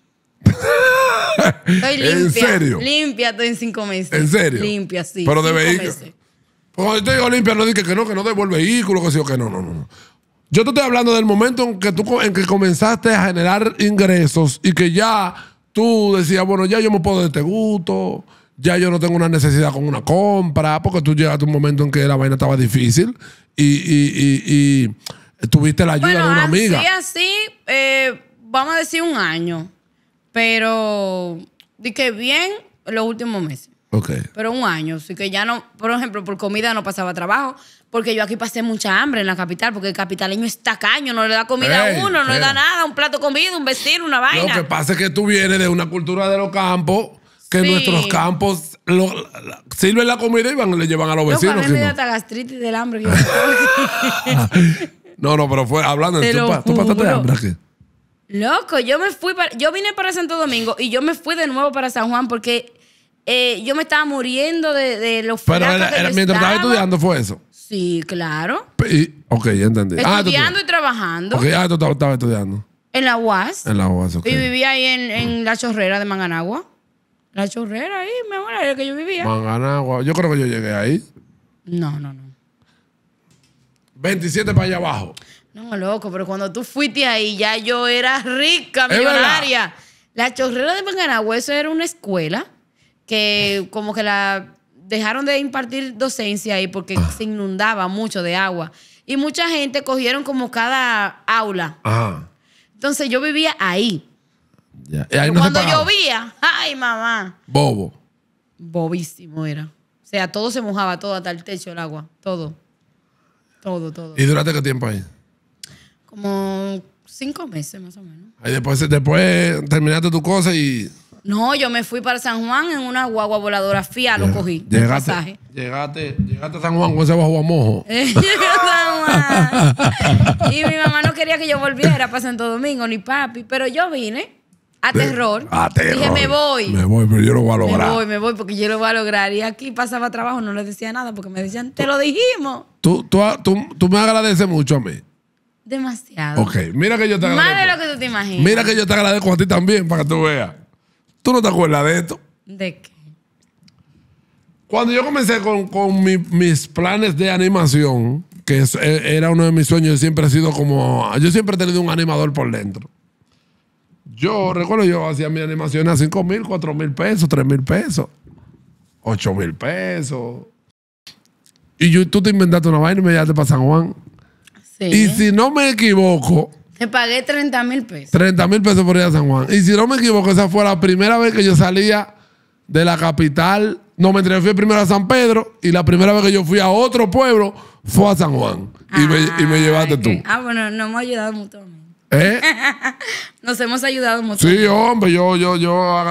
Estoy limpia. ¿En serio? Limpia, estoy en cinco meses. ¿En serio? Limpia, sí. Pero de vehículo. Cuando pues yo te digo limpia, no dije que no, que no devuelve vehículo, que sí o que no, no, no. Yo te estoy hablando del momento en que tú en que comenzaste a generar ingresos y que ya tú decías, bueno, ya yo me puedo de este gusto, ya yo no tengo una necesidad con una compra, porque tú llegaste a un momento en que la vaina estaba difícil y, tuviste la ayuda de una amiga. Sí, así, eh, vamos a decir un año pero dije que bien los últimos meses. Pero un año, así que ya no, por ejemplo, por comida no pasaba trabajo, porque yo aquí pasé mucha hambre en la capital, porque el capitaleño es tacaño, no le da comida a uno, no le da nada, un plato de comida, un vestido, una vaina. Lo que pasa es que tú vienes de una cultura de los campos, que nuestros campos sirven la comida y van, le llevan a los vecinos. Yo no. gastritis del hambre. no, no, pero fue hablando, ¿tú, tú pasaste hambre aquí? Loco, yo me fui para, yo vine para Santo Domingo y yo me fui de nuevo para San Juan porque eh, yo me estaba muriendo de, de los Pero mientras estaba estudiando fue eso. Sí, claro. ok, ya entendí. Ah, estudiando y trabajando. Ok, ah, tú estabas estudiando. En la UAS. En la UAS, ok. Y vivía ahí en, en la chorrera de Manganagua. La chorrera ahí, me amor, era que yo vivía. Manganagua. Yo creo que yo llegué ahí. No, no, no. 27 para allá abajo. No, loco, pero cuando tú fuiste ahí ya yo era rica, millonaria. La chorrera de Manganagua, eso era una escuela que como que la dejaron de impartir docencia ahí porque ah. se inundaba mucho de agua. Y mucha gente cogieron como cada aula. Entonces yo vivía ahí. cuando llovía, ay mamá. Bobo. Bobísimo era. O sea, todo se mojaba, todo, hasta el techo, el agua, todo. Todo, todo. ¿Y durante qué tiempo ahí? Como cinco meses más o menos. Y después, después terminaste tu cosa y... No, yo me fui para San Juan en una guagua voladora fía, lo cogí. Llegaste, llegaste, llegaste a San Juan con ese guagua mojo. Llegaste a San Juan. y mi mamá no quería que yo volviera para Santo Domingo, ni papi. Pero yo vine a terror. A terror. Dije, me voy. Me voy, pero yo lo voy a lograr. Me voy, me voy, porque yo lo voy a lograr. Y aquí pasaba trabajo, no les decía nada, porque me decían, te lo dijimos. tú me agradeces mucho a mí. Demasiado. Ok, mira que yo te agradezco. Más de lo que tú te imaginas. Mira que yo te agradezco a ti también para que tú veas. ¿Tú no te acuerdas de esto? ¿De qué? Cuando yo comencé con, mis planes de animación, que e, era uno de mis sueños, siempre he sido como. Yo siempre he tenido un animador por dentro. Yo recuerdo, yo hacía mi animación a 5 mil, 4 mil pesos, 3 mil pesos, 8 mil pesos. Y tú te inventaste una vaina y me llevaste para San Juan. Y si no me equivoco. Te pagué 30 mil pesos. 30 mil pesos por ir a San Juan. Y si no me equivoco, esa fue la primera vez que yo salía de la capital. No, me entré, fui primero a San Pedro y la primera vez que yo fui a otro pueblo fue a San Juan. y, me, llevaste tú. Ah, bueno, ¿Eh? nos hemos ayudado mucho ¿Eh? Nos hemos ayudado mucho. Sí, hombre, yo, yo, yo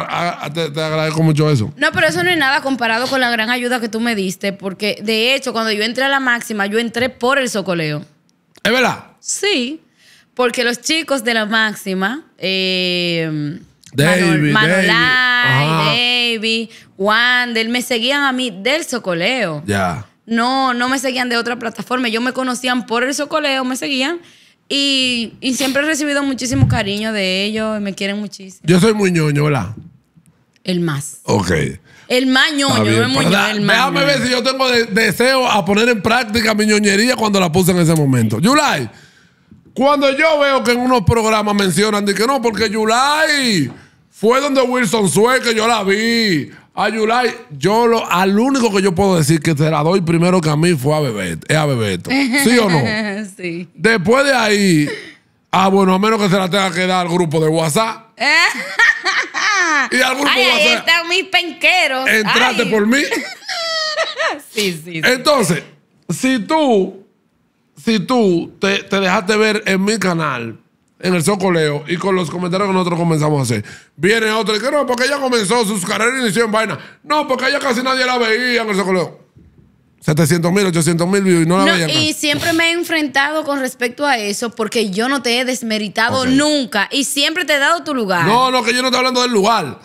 te, agradezco mucho eso. No, pero eso no es nada comparado con la gran ayuda que tú me diste, porque de hecho, cuando yo entré a la máxima, yo entré por el socoleo. ¿Es verdad? Sí, porque los chicos de la máxima, eh, David, Manol, me seguían a mí del socoleo. Ya. No, no me seguían de otra plataforma. Yo me conocían por el socoleo, me seguían. Y, y siempre he recibido muchísimo cariño de ellos y me quieren muchísimo. Yo soy muy ñoño, ¿verdad? El más. Ok. El más ñoño, el maño Déjame ver si yo tengo deseo a poner en práctica mi ñoñería cuando la puse en ese momento. Yulai, cuando yo veo que en unos programas mencionan de que no, porque Yulai fue donde Wilson Sue que yo la vi. A Yulai, yo lo, al único que yo puedo decir que se la doy primero que a mí fue a Bebeto. Es a Bebeto. ¿Sí o no? sí. Después de ahí, a ah, bueno, a menos que se la tenga que dar al grupo de WhatsApp. Y ahí están mis penqueros. Entrate por mí. sí, sí, Entonces, si tú, si tú te, dejaste ver en mi canal, en el Socoleo y con los comentarios que nosotros comenzamos a hacer. Viene otro y que no, porque ella comenzó sus carreras y inició en vaina. No, porque ella casi nadie la veía en el Socoleo. 700 mil, 800 mil y no la no, Y siempre me he enfrentado con respecto a eso porque yo no te he desmeritado nunca y siempre te he dado tu lugar. No, no, que yo no estoy hablando del lugar.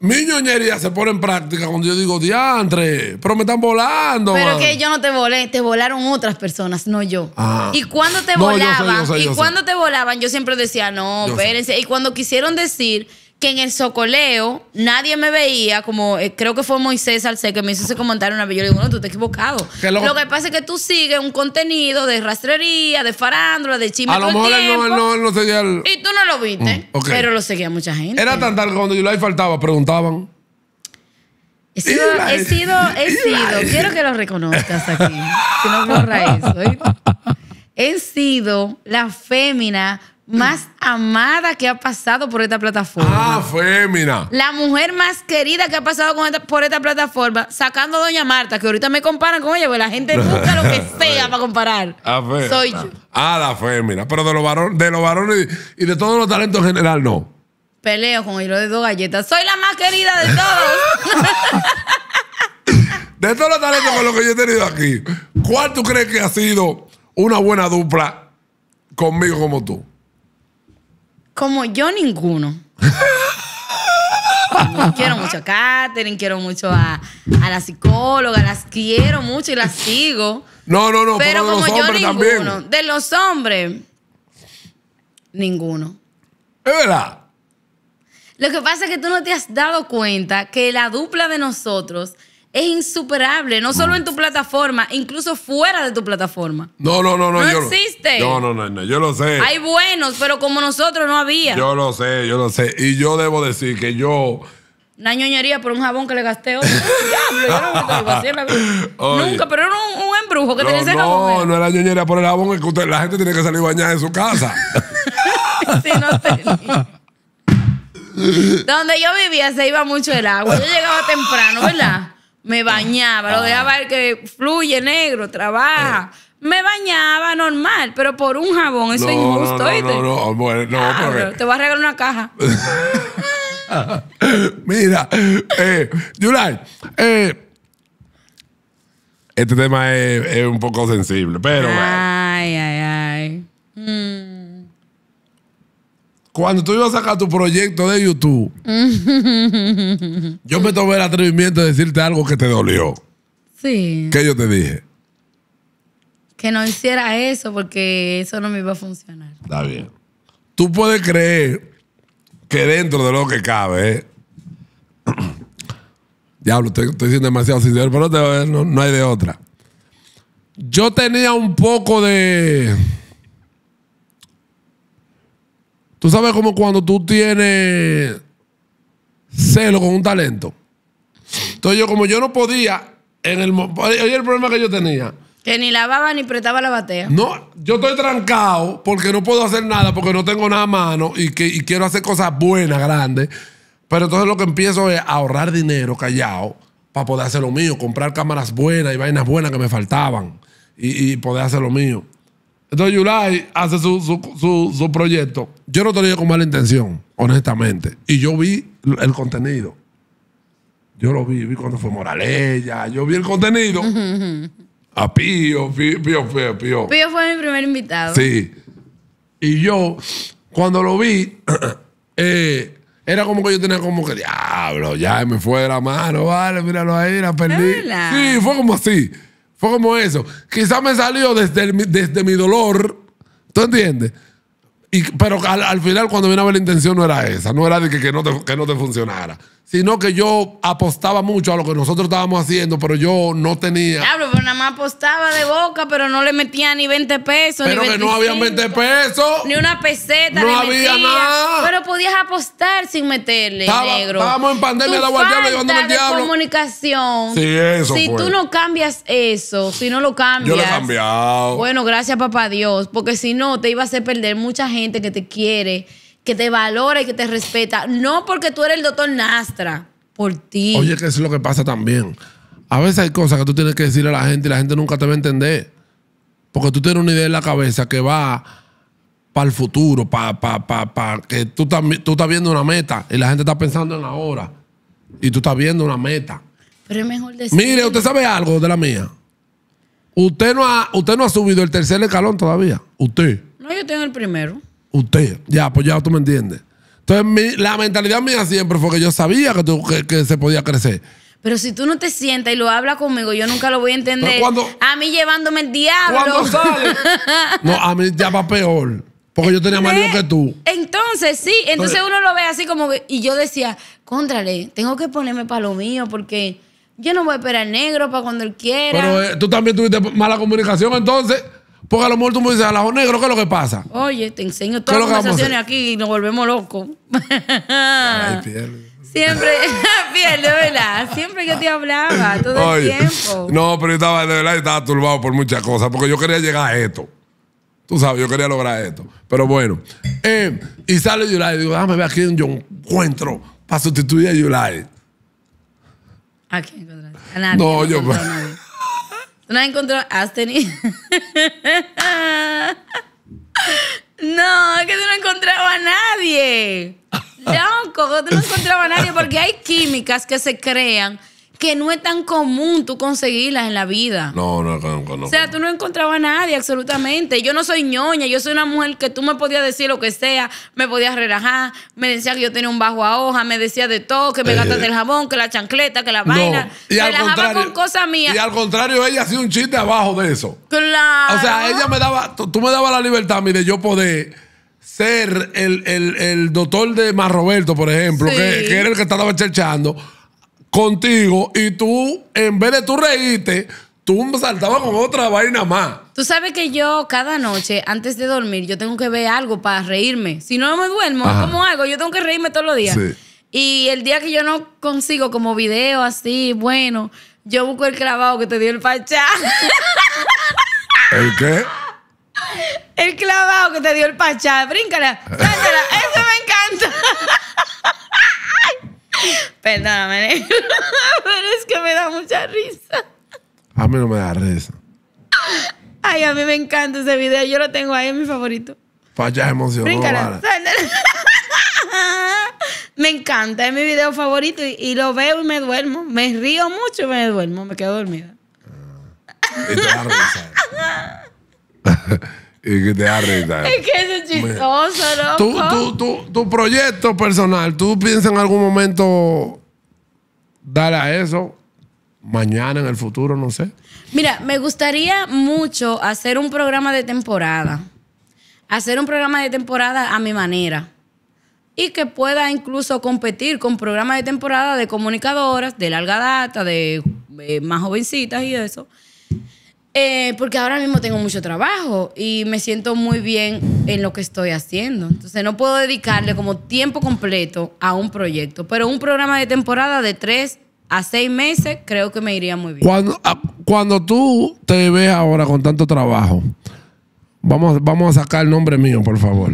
Mi ñoñería se pone en práctica cuando yo digo, diantre, pero me están volando. pero que yo no te volé, te volaron otras personas, no yo. Ah. Y cuando te volaban, yo y cuando te volaban, yo siempre decía, no, espérense. Y cuando quisieron decir que en el socoleo nadie me veía, como eh, creo que fue Moisés sé que me hizo ese comentario una vez. Yo le digo, no, tú te has equivocado. lo, que pasa es que tú sigues un contenido de rastrería, de farándula, de chisme. A lo mejor el tiempo, él, no, él, no, él no seguía el... Y tú no lo viste, mm, pero lo seguía mucha gente. Era tan tal cuando yo faltaba, preguntaban. He sido, he sido, he sido, quiero que lo reconozcas aquí, que no borra eso. He sido la fémina más amada que ha pasado por esta plataforma. Ah, fémina. La mujer más querida que ha pasado por esta plataforma, sacando a Doña Marta, que ahorita me comparan con ella, porque la gente busca lo que sea para comparar. Ah, Soy ah. yo. Ah, la fémina. Pero de los varones, de los varones y, de todos los talentos en general, no. Peleo con hilo de dos galletas. Soy la más querida de todos. de todos los talentos con los que yo he tenido aquí, ¿cuál tú crees que ha sido una buena dupla conmigo como tú? Como yo, ninguno. quiero mucho a Katherine, quiero mucho a, la psicóloga, las quiero mucho y las sigo. No, no, no, pero, como yo ninguno. De los hombres, ninguno. Es verdad. Lo que pasa es que tú no te has dado cuenta que la dupla de nosotros es insuperable, no solo en tu plataforma, incluso fuera de tu plataforma. No, no, no, no. No existe. No, no, no, no, yo lo sé. Hay buenos, pero como nosotros no había. Yo lo sé, yo lo sé. Y yo debo decir que yo... Una ñoñería por un jabón que le gasté hoy. Nunca, pero era un, un embrujo que tenía ese jabón. No, no era ñoñería por el jabón, es que la gente tiene que salir bañada en su casa. sí, no tenía. Donde yo vivía se iba mucho el agua. Yo llegaba temprano, ¿verdad? me bañaba, lo ah. dejaba ver que fluye negro, trabaja. Eh. Me bañaba normal, pero por un jabón, eso es injusto. No, no, no, no, te voy a regalar una caja. Mira, eh, eh, este tema es, un poco sensible, pero. Ay, ay, ay. Mm. Cuando tú ibas a sacar tu proyecto de YouTube, yo me tomé el atrevimiento de decirte algo que te dolió. Sí. ¿Qué yo te dije? Que no hiciera eso porque eso no me iba a funcionar. Está bien. Tú puedes creer que dentro de lo que cabe, ¿eh? diablo, estoy, siendo demasiado sincero, pero no hay de otra. Yo tenía un poco de Tú sabes como cuando tú tienes celo con un talento. Entonces yo como yo no podía, en el oye el problema que yo tenía. Que ni lavaba ni prestaba la batea. No, yo estoy trancado porque no puedo hacer nada, porque no tengo nada a mano y, que, quiero hacer cosas buenas, grandes. Pero entonces lo que empiezo es a ahorrar dinero callado para poder hacer lo mío, comprar cámaras buenas y vainas buenas que me faltaban y poder hacer lo mío. Entonces Yulai hace su, proyecto. Yo no te lo digo con mala intención, honestamente. Y yo vi el contenido. Yo lo vi, vi cuando fue Moraleya. yo vi el contenido. A Pío, Pío, Pío, Pío, Pío. fue mi primer invitado. Sí. Y yo, cuando lo vi, eh, era como que yo tenía como que, diablo, ya me fue de la mano, vale, míralo ahí, la perdí. Sí, fue como así. Fue como eso. Quizás me salió desde, desde mi dolor. ¿Tú entiendes? Y, pero al, final, cuando me la intención, no era esa. No era de que, no, te, que no te funcionara sino que yo apostaba mucho a lo que nosotros estábamos haciendo, pero yo no tenía. Claro, pero nada más apostaba de boca, pero no le metía ni 20 pesos. Pero ni 25, que no había 20 pesos. Ni una peseta. No había nada. Pero podías apostar sin meterle, negro. Estábamos en pandemia, la me llevándome el diablo. comunicación. Sí, eso. Si tú no cambias eso, si no lo cambias. Yo lo he cambiado. Bueno, gracias, papá Dios, porque si no, te iba a hacer perder mucha gente que te quiere que te valora y que te respeta. No porque tú eres el doctor Nastra, por ti. Oye, que es lo que pasa también. A veces hay cosas que tú tienes que decirle a la gente y la gente nunca te va a entender. Porque tú tienes una idea en la cabeza que va para el futuro, para que tú estás, tú estás viendo una meta y la gente está pensando en la hora. Y tú estás viendo una meta. Pero es mejor decir. Mire, usted sabe algo de la mía. Usted no ha, usted no ha subido el tercer escalón todavía. Usted. No, yo tengo el primero. Usted. Ya, pues ya tú me entiendes. Entonces, la mentalidad mía siempre fue que yo sabía que, que, se podía crecer. Pero si tú no te sientas y lo hablas conmigo, yo nunca lo voy a entender. a mí llevándome el diablo. no, a mí ya va peor. Porque yo tenía más lío que tú. Entonces, sí. Entonces, uno lo ve así como... y yo decía, contrale, tengo que ponerme para lo mío porque... Yo no voy a esperar negro para cuando él quiera. Pero eh, tú también tuviste mala comunicación, entonces. Porque a mejor tú me dices, a los negro ¿qué es lo que pasa? Oye, te enseño todas las conversaciones aquí y nos volvemos locos. Ay, pierde. Siempre, pierde, ¿verdad? Siempre yo te hablaba, todo el tiempo. No, pero yo estaba, de verdad, estaba turbado por muchas cosas, porque yo quería llegar a esto. Tú sabes, yo quería lograr esto. Pero bueno. Eh, y sale yulay y digo, déjame ver a quién yo encuentro para sustituir a yulay ¿A quién A nadie. No, yo. ¿No has encontrado? a tenido? no, es que tú no encontraba a nadie. Loco, tú no encontraba a nadie porque hay químicas que se crean que no es tan común tú conseguirlas en la vida. No, no, no, no. O sea, tú no encontrabas a nadie, absolutamente. Yo no soy ñoña, yo soy una mujer que tú me podías decir lo que sea, me podías relajar, me decía que yo tenía un bajo a hoja, me decía de todo, que me eh. gastas el jabón, que la chancleta, que la vaina. Y al contrario. con Y al contrario, ella hacía un chiste abajo de eso. Claro. O sea, ella me daba, tú me dabas la libertad, mire, yo poder ser el, el, el doctor de Más Roberto, por ejemplo, que, que, era el que estaba cherchando contigo y tú, en vez de tú reírte, tú saltabas con otra vaina más. Tú sabes que yo cada noche, antes de dormir, yo tengo que ver algo para reírme. Si no me duermo, ¿cómo como algo, yo tengo que reírme todos los días. Y el día que yo no consigo como video así, bueno, yo busco el clavado que te dio el pachá. ¿El qué? El clavado que te dio el pachá. Bríncala, bríncala, Eso me encanta. Perdóname, Pero es que me da mucha risa. A mí no me da risa. Ay, a mí me encanta ese video. Yo lo tengo ahí en mi favorito. Falla pues emocionó. Me encanta, es mi video favorito y, lo veo y me duermo. Me río mucho y me duermo, me quedo dormida. Ah, risa. y que te Es que es chistoso, ¿no? Tu, proyecto personal, ¿tú piensas en algún momento dar a eso? Mañana, en el futuro, no sé. Mira, me gustaría mucho hacer un programa de temporada. Hacer un programa de temporada a mi manera. Y que pueda incluso competir con programas de temporada de comunicadoras, de larga data, de eh, más jovencitas y eso. Eh, porque ahora mismo tengo mucho trabajo y me siento muy bien en lo que estoy haciendo. Entonces no puedo dedicarle como tiempo completo a un proyecto, pero un programa de temporada de tres a seis meses creo que me iría muy bien. Cuando, ah, cuando tú te ves ahora con tanto trabajo, vamos, vamos a sacar el nombre mío, por favor.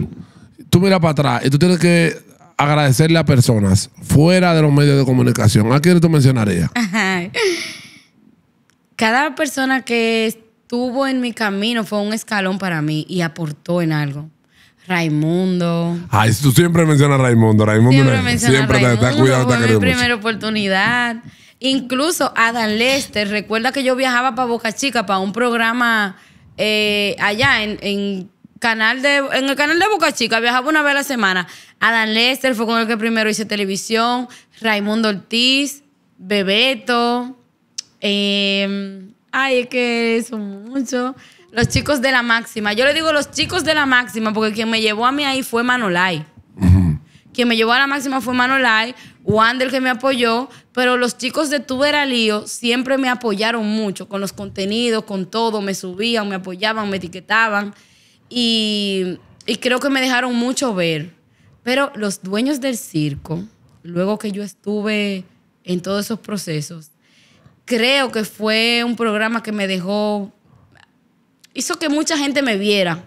Tú mira para atrás y tú tienes que agradecerle a personas fuera de los medios de comunicación. ¿A quién tú mencionarías? Ajá cada persona que estuvo en mi camino fue un escalón para mí y aportó en algo. Raimundo. Ay, ah, tú siempre mencionas a Raimundo. Raimundo siempre, te siempre Raimundo, te primera oportunidad. Incluso Adam Lester, recuerda que yo viajaba para Boca Chica para un programa eh, allá en, canal de en el canal de Boca Chica, viajaba una vez a la semana. Adam Lester fue con el que primero hice televisión, Raimundo Ortiz, Bebeto, Em, ay, es que son muchos. Los chicos de la máxima. Yo le digo los chicos de la máxima porque quien me llevó a mí ahí fue Manolay. Quien me llevó a la máxima fue Manolay, Wander que me apoyó, pero los chicos de Tuberalío siempre me apoyaron mucho con los contenidos, con todo. Me subían, me apoyaban, me etiquetaban y creo que me dejaron mucho ver. Pero los dueños del circo, luego que yo estuve en todos esos procesos, creo que fue un programa que me dejó, hizo que mucha gente me viera.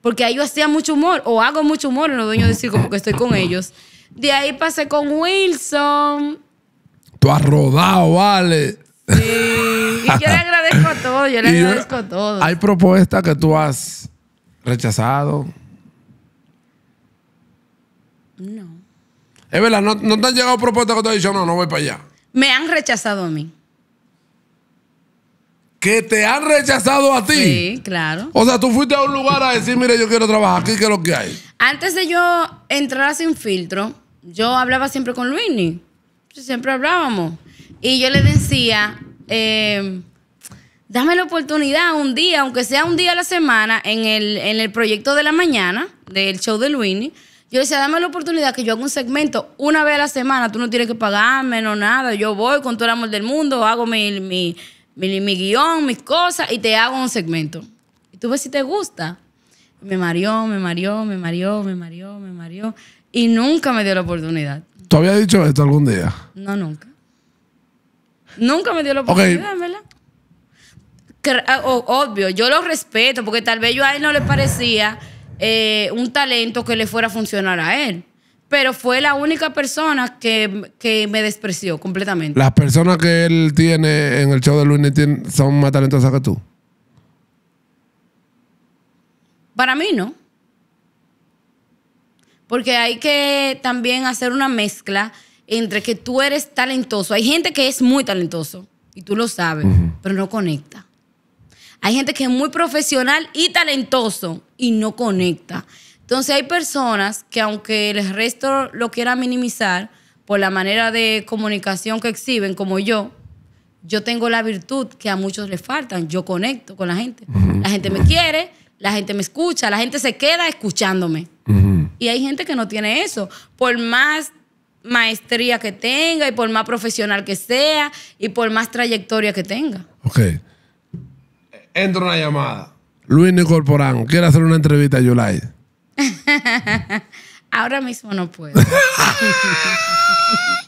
Porque ahí yo hacía mucho humor, o hago mucho humor en los dueños de circo porque estoy con ellos. De ahí pasé con Wilson. Tú has rodado, vale. Sí. Y yo le agradezco a todo, yo le agradezco a todos. ¿Hay propuestas que tú has rechazado? No. Es verdad, no, no te han llegado propuestas que tú has dicho, no, no voy para allá. Me han rechazado a mí que te han rechazado a ti. Sí, claro. O sea, tú fuiste a un lugar a decir, mire, yo quiero trabajar aquí, ¿qué es lo que hay? Antes de yo entrar a Sin Filtro, yo hablaba siempre con Luini. Siempre hablábamos. Y yo le decía, em, dame la oportunidad un día, aunque sea un día a la semana, en el, proyecto de la mañana, del show de Luini. Yo decía, dame la oportunidad que yo haga un segmento una vez a la semana. Tú no tienes que pagarme, no nada. Yo voy con todo el amor del mundo, hago mi mi, guión, mis cosas, y te hago un segmento. Y tú ves si te gusta. Me mareó, me mareó, me mareó, me mareó, me mareó. Y nunca me dio la oportunidad. ¿Tú habías dicho esto algún día? No, nunca. Nunca me dio la oportunidad, ¿verdad? Ah, obvio, yo lo respeto porque tal vez yo a él no le parecía eh, un talento que le fuera a funcionar a él pero fue la única persona que, me despreció completamente. Las personas que él tiene en el show de Luis son más talentosas que tú. Para mí no. Porque hay que también hacer una mezcla entre que tú eres talentoso. Hay gente que es muy talentoso y tú lo sabes, pero no conecta. Hay gente que es muy profesional y talentoso y no conecta. Entonces hay personas que aunque el resto lo quiera minimizar por la manera de comunicación que exhiben, como yo, yo tengo la virtud que a muchos les faltan. Yo conecto con la gente. La gente me quiere, la gente me escucha, la gente se queda escuchándome. Y hay gente que no tiene eso. Por más maestría que tenga y por más profesional que sea y por más trayectoria que tenga. Ok. Entra una llamada. Luis porán quiere hacer una entrevista a Yulay. ahora mismo no puedo.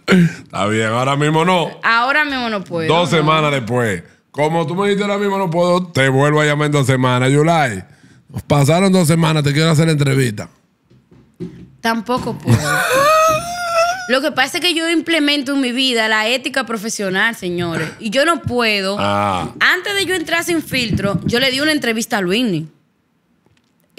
Está bien, ahora mismo no. Ahora mismo no puedo. Dos semanas después. Como tú me dijiste ahora mismo no puedo, te vuelvo a llamar en dos semanas, Yulai. Pasaron dos semanas, te quiero hacer la entrevista. Tampoco puedo. Lo que pasa es que yo implemento en mi vida la ética profesional, señores. Y yo no puedo. Ah. Antes de yo entrar sin filtro, yo le di una entrevista a Luini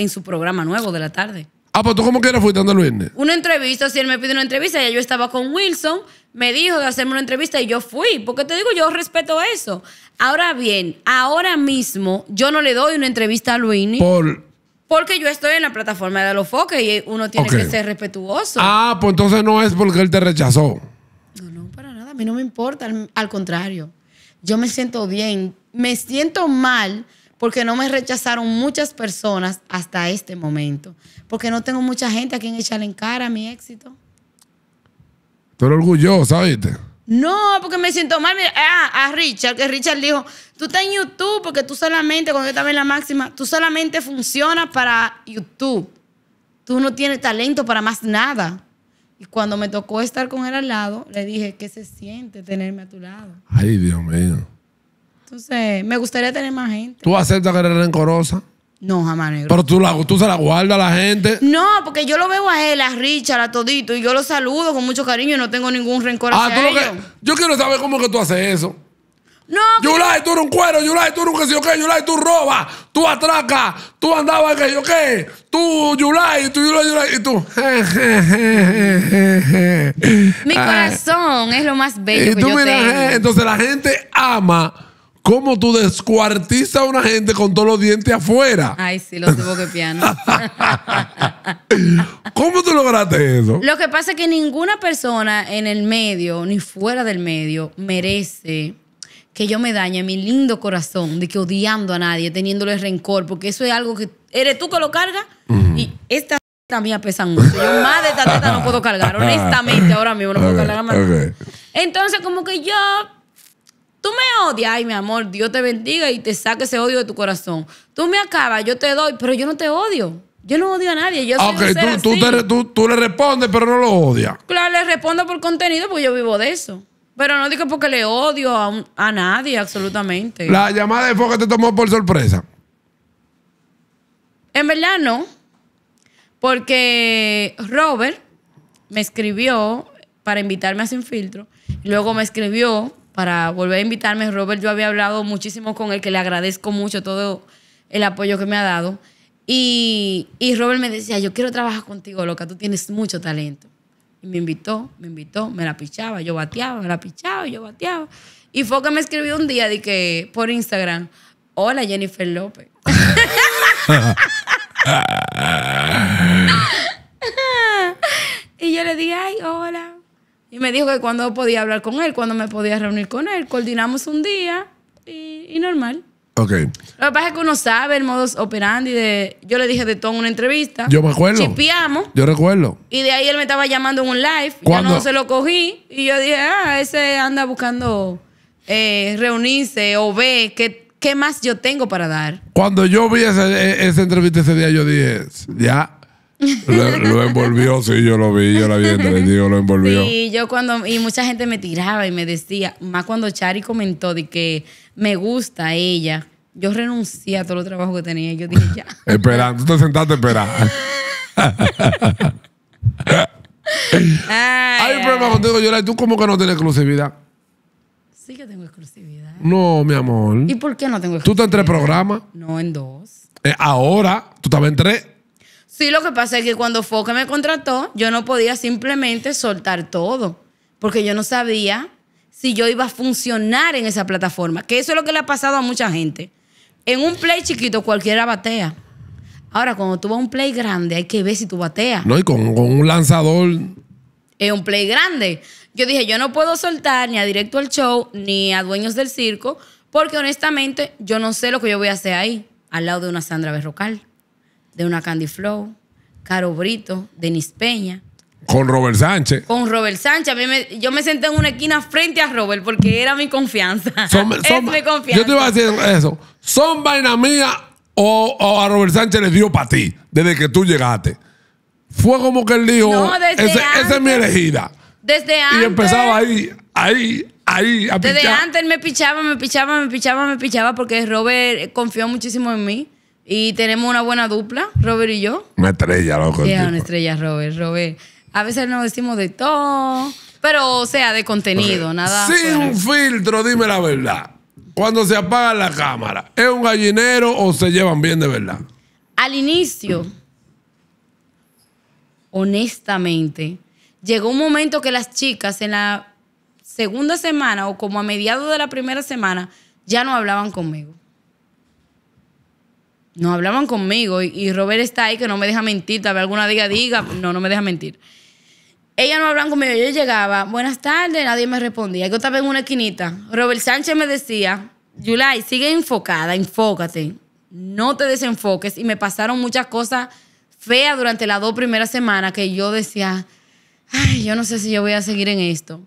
en su programa nuevo de la tarde. Ah, pues tú cómo quieres fuiste a el Una entrevista, si él me pide una entrevista, ya yo estaba con Wilson, me dijo de hacerme una entrevista y yo fui, porque te digo, yo respeto eso. Ahora bien, ahora mismo yo no le doy una entrevista a Luini. Por... Porque yo estoy en la plataforma de los y uno tiene que ser respetuoso. Ah, pues entonces no es porque él te rechazó. No, no, para nada, a mí no me importa, al contrario. Yo me siento bien, me siento mal porque no me rechazaron muchas personas hasta este momento, porque no tengo mucha gente a quien echarle en cara mi éxito. Tú eres orgullosa, No, porque me siento mal. ah, a Richard, que Richard dijo, tú estás en YouTube porque tú solamente, cuando yo estaba en la máxima, tú solamente funcionas para YouTube. Tú no tienes talento para más nada. Y cuando me tocó estar con él al lado, le dije, ¿qué se siente tenerme a tu lado? Ay, Dios mío. Entonces, me gustaría tener más gente. ¿Tú aceptas que eres rencorosa? No, jamás, negro. Pero tú, tú se la guardas a la gente. No, porque yo lo veo a él, a Richard, a Todito, y yo lo saludo con mucho cariño y no tengo ningún rencor ah, tú lo Que, yo quiero saber cómo que tú haces eso. No. Yulai, tú eres un cuero, Yulai, tú eres un que si yo qué, Yulai, tú robas, tú atracas, tú andabas que yo qué, tú Yulai, tú Yulai, Yulai, y tú. Mi corazón es lo más bello. Y tú que yo entonces la gente ama cómo tú descuartizas a una gente con todos los dientes afuera. Ay, sí, lo los que piano. ¿Cómo tú lograste eso? Lo que pasa es que ninguna persona en el medio, ni fuera del medio, merece que yo me dañe mi lindo corazón de que odiando a nadie, teniéndole rencor, porque eso es algo que eres tú que lo cargas y esta mía pesan mucho. Yo más de esta teta no puedo cargar, honestamente, ahora mismo no puedo cargar más. Entonces, como que yo Tú me odias, ay mi amor, Dios te bendiga y te saque ese odio de tu corazón. Tú me acabas, yo te doy, pero yo no te odio. Yo no odio a nadie. Yo tú, tú, le respondes, pero no lo odias. Claro, le respondo por contenido, porque yo vivo de eso. Pero no digo porque le odio a, a nadie, absolutamente. La llamada de Foca te tomó por sorpresa. En verdad no, porque Robert me escribió para invitarme a Sin Filtro. Luego me escribió para volver a invitarme. Robert, yo había hablado muchísimo con él, que le agradezco mucho todo el apoyo que me ha dado. Y, Robert me decía, yo quiero trabajar contigo, loca, tú tienes mucho talento. Y me invitó, me invitó, me la pichaba, yo bateaba, me la pichaba, yo bateaba. Y fue que me escribió un día de que, por Instagram, hola Jennifer López. y yo le dije, ay, hola, y me dijo que cuando podía hablar con él, cuando me podía reunir con él. Coordinamos un día y, normal. Ok. Lo que pasa es que uno sabe el modus operandi de. Yo le dije de todo en una entrevista. Yo me acuerdo. Chipiamos. Yo recuerdo. Y de ahí él me estaba llamando en un live. Ya no se lo cogí. Y yo dije, ah, ese anda buscando eh, reunirse o ver qué, más yo tengo para dar. Cuando yo vi esa, e, esa entrevista ese día, yo dije, ya lo, envolvió, sí, yo lo vi, yo la vi entendido lo envolvió. Y yo cuando, y mucha gente me tiraba y me decía, más cuando Chari comentó de que me gusta ella, yo renuncié a todo el trabajo que tenía. Yo dije, ya. espera tú te sentaste a esperar. Hay un problema contigo, Yolay tú como que no tienes exclusividad. Sí que tengo exclusividad. No, mi amor. ¿Y por qué no tengo exclusividad? ¿Tú estás en tres programas? No, en dos. Eh, ahora, tú estabas en tres. Sí, lo que pasa es que cuando Foque me contrató, yo no podía simplemente soltar todo, porque yo no sabía si yo iba a funcionar en esa plataforma, que eso es lo que le ha pasado a mucha gente. En un play chiquito cualquiera batea. Ahora, cuando tú vas a un play grande, hay que ver si tú bateas. No, y con, un lanzador. Es un play grande. Yo dije, yo no puedo soltar ni a Directo al Show, ni a Dueños del Circo, porque honestamente yo no sé lo que yo voy a hacer ahí, al lado de una Sandra Berrocal de una Candy Flow, Caro Brito, Denis Peña. Con Robert Sánchez. Con Robert Sánchez. yo me senté en una esquina frente a Robert porque era mi confianza. es mi confianza. Yo te iba a decir eso. ¿Son vaina mía o, a Robert Sánchez le dio para ti desde que tú llegaste? Fue como que él dijo, esa es mi elegida. Desde antes. Y empezaba ahí, ahí, ahí a Desde antes me pichaba, me pichaba, me pichaba, me pichaba porque Robert confió muchísimo en mí. Y tenemos una buena dupla, Robert y yo. Una estrella, loco. Sí, una estrella, Robert. Robert. A veces nos decimos de todo, pero o sea, de contenido, nada. Sin un filtro, dime la verdad. Cuando se apaga la cámara, ¿es un gallinero o se llevan bien de verdad? Al inicio, honestamente, llegó un momento que las chicas en la segunda semana o como a mediados de la primera semana ya no hablaban conmigo no hablaban conmigo y, Robert está ahí que no me deja mentir, tal vez alguna diga, diga, no, no me deja mentir. Ella no hablaban conmigo, yo llegaba, buenas tardes, nadie me respondía. Yo estaba en una esquinita. Robert Sánchez me decía, Yulay sigue enfocada, enfócate, no te desenfoques. Y me pasaron muchas cosas feas durante las dos primeras semanas que yo decía, ay, yo no sé si yo voy a seguir en esto.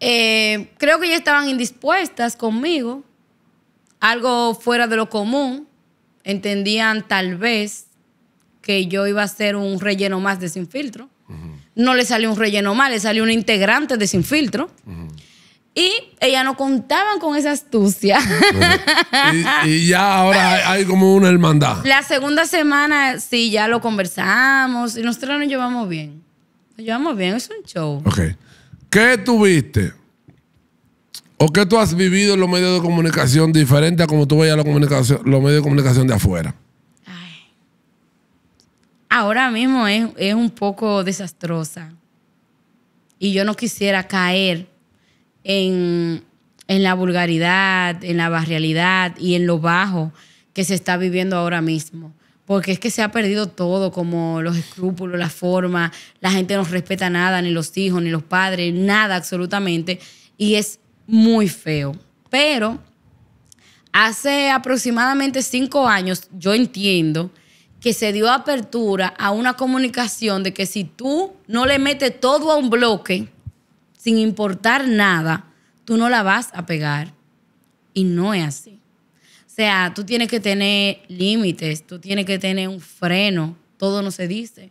Eh, creo que ya estaban indispuestas conmigo, algo fuera de lo común entendían tal vez que yo iba a ser un relleno más de sin filtro. No le salió un relleno más, le salió un integrante de sin filtro. Y ella no contaban con esa astucia. y, ya ahora hay como una hermandad. La segunda semana sí, ya lo conversamos y nosotros nos llevamos bien. Nos llevamos bien, es un show. Ok. ¿Qué tuviste? ¿O qué tú has vivido en los medios de comunicación diferente a como tú veías la comunicación, los medios de comunicación de afuera? Ahora mismo es, un poco desastrosa. Y yo no quisiera caer en, en la vulgaridad, en la barrialidad y en lo bajo que se está viviendo ahora mismo. Porque es que se ha perdido todo, como los escrúpulos, la forma, la gente no respeta nada, ni los hijos, ni los padres, nada absolutamente. Y es muy feo. Pero hace aproximadamente cinco años, yo entiendo que se dio apertura a una comunicación de que si tú no le metes todo a un bloque, sin importar nada, tú no la vas a pegar. Y no es así. O sea, tú tienes que tener límites, tú tienes que tener un freno, todo no se dice.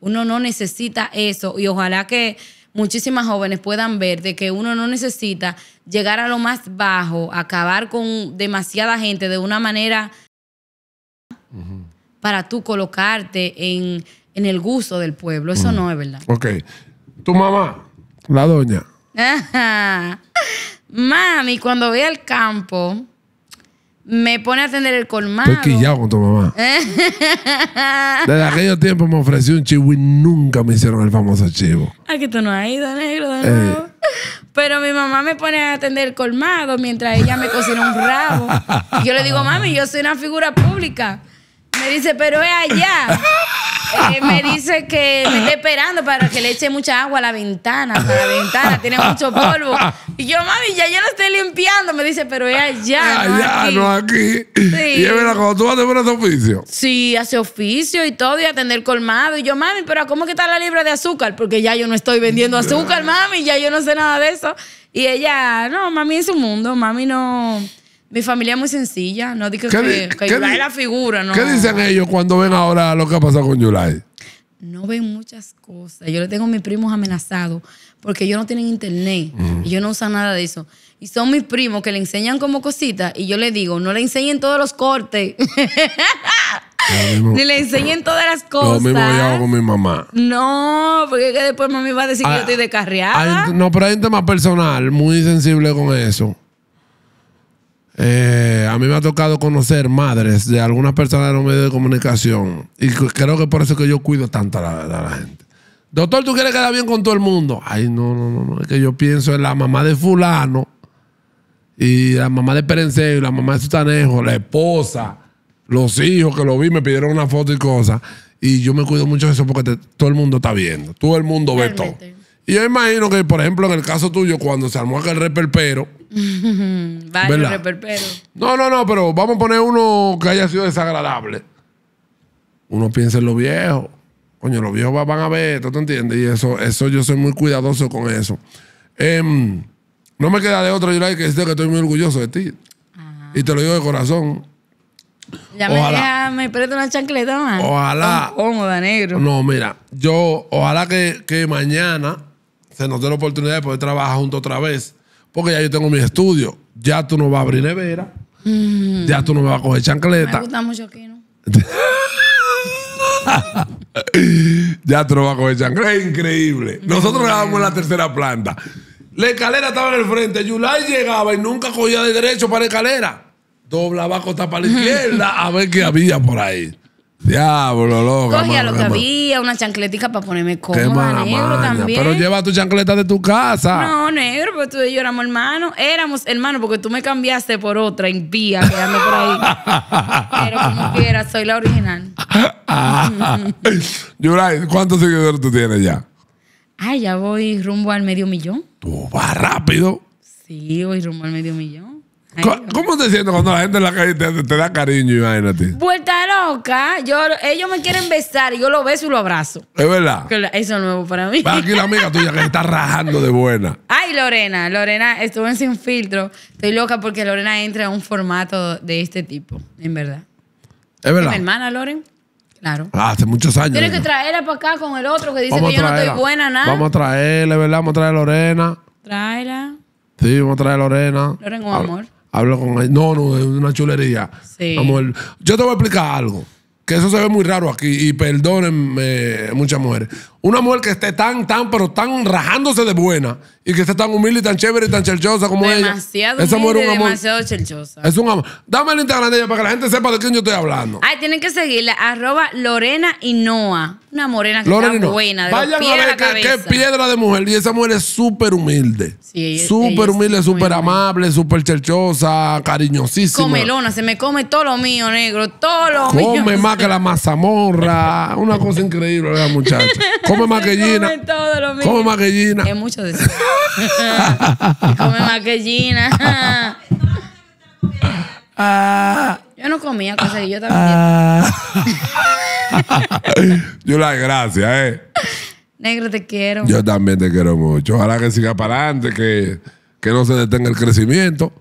Uno no necesita eso y ojalá que muchísimas jóvenes puedan ver de que uno no necesita llegar a lo más bajo, acabar con demasiada gente de una manera para tú colocarte en, el gusto del pueblo. Eso mm. no es verdad. Ok. Tu mamá, la doña. Mami, cuando ve al campo, me pone a atender el colmado. Estoy quillado con tu mamá. Desde aquellos tiempos me ofreció un chivo y nunca me hicieron el famoso chivo. Ay, ah, que tú no has ido, negro, de eh. nuevo. Pero mi mamá me pone a atender el colmado mientras ella me cocina un rabo. Y yo le digo, mami, yo soy una figura pública. Me dice, pero es allá me dice que me está esperando para que le eche mucha agua a la ventana, la ventana, tiene mucho polvo. Y yo, mami, ya yo lo estoy limpiando. Me dice, pero ella ya ah, no aquí. Y tú vas a hacer oficio. Sí, hace oficio y todo, y atender colmado. Y yo, mami, pero ¿cómo que está la libra de azúcar? Porque ya yo no estoy vendiendo azúcar, mami, ya yo no sé nada de eso. Y ella, no, mami es un mundo, mami no. Mi familia es muy sencilla, no digo que, que la figura, ¿Qué dicen ellos cuando ven ahora lo que ha pasado con Yulai? No ven muchas cosas. Yo le tengo a mis primos amenazados porque ellos no tienen internet mm. y yo no usan nada de eso. Y son mis primos que le enseñan como cositas y yo le digo, no le enseñen todos los cortes. Ni le enseñen todas las cosas. Lo mismo yo hago con mi mamá. No, porque es que después mami va a decir que yo ah, estoy descarriada. no, pero hay un tema personal muy sensible con eso. Eh, a mí me ha tocado conocer madres de algunas personas de los medios de comunicación y creo que por eso que yo cuido tanto a la, gente. Doctor, ¿tú quieres quedar bien con todo el mundo? Ay, no, no, no, Es que yo pienso en la mamá de fulano y la mamá de Perenseo y la mamá de Sutanejo, la esposa, los hijos que lo vi, me pidieron una foto y cosas. Y yo me cuido mucho de eso porque todo el mundo está viendo, todo el mundo ve todo. Y yo imagino que, por ejemplo, en el caso tuyo, cuando se armó aquel reperpero, no, no, no, pero vamos a poner uno que haya sido desagradable. Uno piensa en los viejos. Coño, los viejos van a ver, ¿tú te entiendes? Y eso, eso yo soy muy cuidadoso con eso. Em, no me queda de otro, yo que decirte que estoy muy orgulloso de ti. Ah. Y te lo digo de corazón. Ya ojalá. me, me presta una chancleta Ojalá. negro. No, mira, yo, ojalá que, que mañana se nos dé la oportunidad de poder trabajar juntos otra vez porque ya yo tengo mis estudios. Ya tú no vas a abrir nevera. Mm. Ya tú no me vas a coger chancleta. Me gusta mucho aquí, ¿no? ya tú no vas a coger chancleta. Es increíble. Nosotros estábamos en la tercera planta. La escalera estaba en el frente. Yulai llegaba y nunca cogía de derecho para la escalera. Doblaba costa para la izquierda a ver qué había por ahí. Diablo, loco. Cogía lo que había, una chancletica para ponerme cómoda, negro también. Pero lleva tu chancleta de tu casa. No, negro, pero tú y yo éramos hermanos. Éramos hermanos porque tú me cambiaste por otra impía que por ahí. Pero como quiera, soy la original. Yuray, ¿cuántos seguidores tú tienes ya? Ah, ya voy rumbo al medio millón. Tú vas rápido. Sí, voy rumbo al medio millón. ¿Cómo, te sientes cuando la gente en la calle te, da cariño, imagínate? Vuelta loca. Yo, ellos me quieren besar y yo lo beso y lo abrazo. Es verdad. Eso es nuevo para mí. Va aquí la amiga tuya que se está rajando de buena. Ay, Lorena. Lorena estuve en Sin Filtro. Estoy loca porque Lorena entra en un formato de este tipo, en verdad. Es verdad. mi hermana, Lorena, Claro. Ah, hace muchos años. Tienes que traerla para acá con el otro que dice que yo no estoy buena, nada. Vamos a traerla, ¿verdad? Vamos a traer a Lorena. Tráela. Sí, vamos a traer a Lorena. Lorena con amor. Ah, Hablo con él. No, no, es una chulería. Sí. yo te voy a explicar algo. Que eso se ve muy raro aquí. Y perdónenme, eh, muchas mujeres. Una mujer que esté tan, tan, pero tan rajándose de buena y que esté tan humilde y tan chévere y tan chelchosa como ella. Esa mujer es un Demasiado chelchosa. Es un amor. Dame el Instagram de ella para que la gente sepa de quién yo estoy hablando. Ay, tienen que seguirla. Arroba Lorena Inoa. Una morena que está buena. De Vayan a ver qué, piedra de mujer. Y esa mujer es súper humilde. Sí, Súper humilde, súper amable, súper chelchosa, cariñosísima. Comelona. Se me come todo lo mío, negro. Todo lo mío. Come más que la mazamorra. Una cosa increíble, la muchacha. Come maquellina. Come Y Es mucho de eso. Come maquellina. Ah. yo no comía cosas yo también. Ah. yo la gracias, eh. Negro, te quiero. Yo también te quiero mucho. Ojalá que siga para adelante, que, que no se detenga el crecimiento.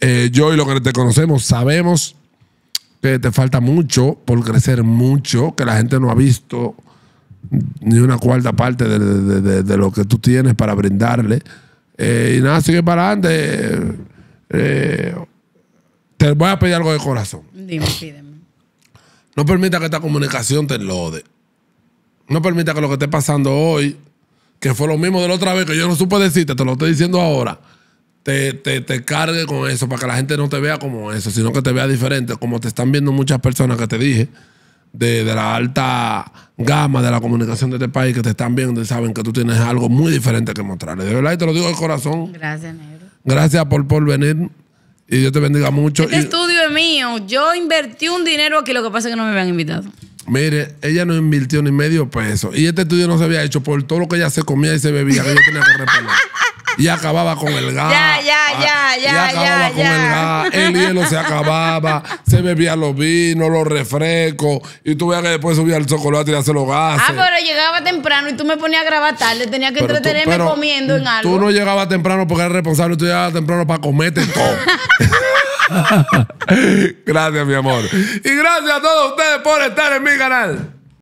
Eh, yo y los que te conocemos sabemos que te falta mucho por crecer mucho, que la gente no ha visto ni una cuarta parte de, lo que tú tienes para brindarle. Eh, y nada, sigue para adelante. Eh, te voy a pedir algo de corazón. Dime, No permita que esta comunicación te enlode. No permita que lo que esté pasando hoy, que fue lo mismo de la otra vez, que yo no supe decirte, te lo estoy diciendo ahora, te, te, te cargue con eso, para que la gente no te vea como eso, sino que te vea diferente, como te están viendo muchas personas que te dije de, la alta gama de la comunicación de este país que te están viendo y saben que tú tienes algo muy diferente que mostrarles. De verdad, y te lo digo de corazón. Gracias, negro. Gracias por, por venir. Y Dios te bendiga mucho. Este estudio es mío. Yo invertí un dinero aquí, lo que pasa es que no me habían invitado. Mire, ella no invirtió ni medio peso. Y este estudio no se había hecho por todo lo que ella se comía y se bebía, yo tenía que y acababa con el gas. Ya, ya, ah, ya, ya. Y acababa ya, con ya. el gas. El hielo se acababa. Se bebía los vinos, los refrescos. Y tú veías que después subía el chocolate y hacer los gases. Ah, pero llegaba temprano y tú me ponías a grabar tarde. Tenía que entretenerme comiendo en algo. Tú no llegabas temprano porque eres responsable. Tú llegabas temprano para comerte todo. gracias, mi amor. Y gracias a todos ustedes por estar en mi canal.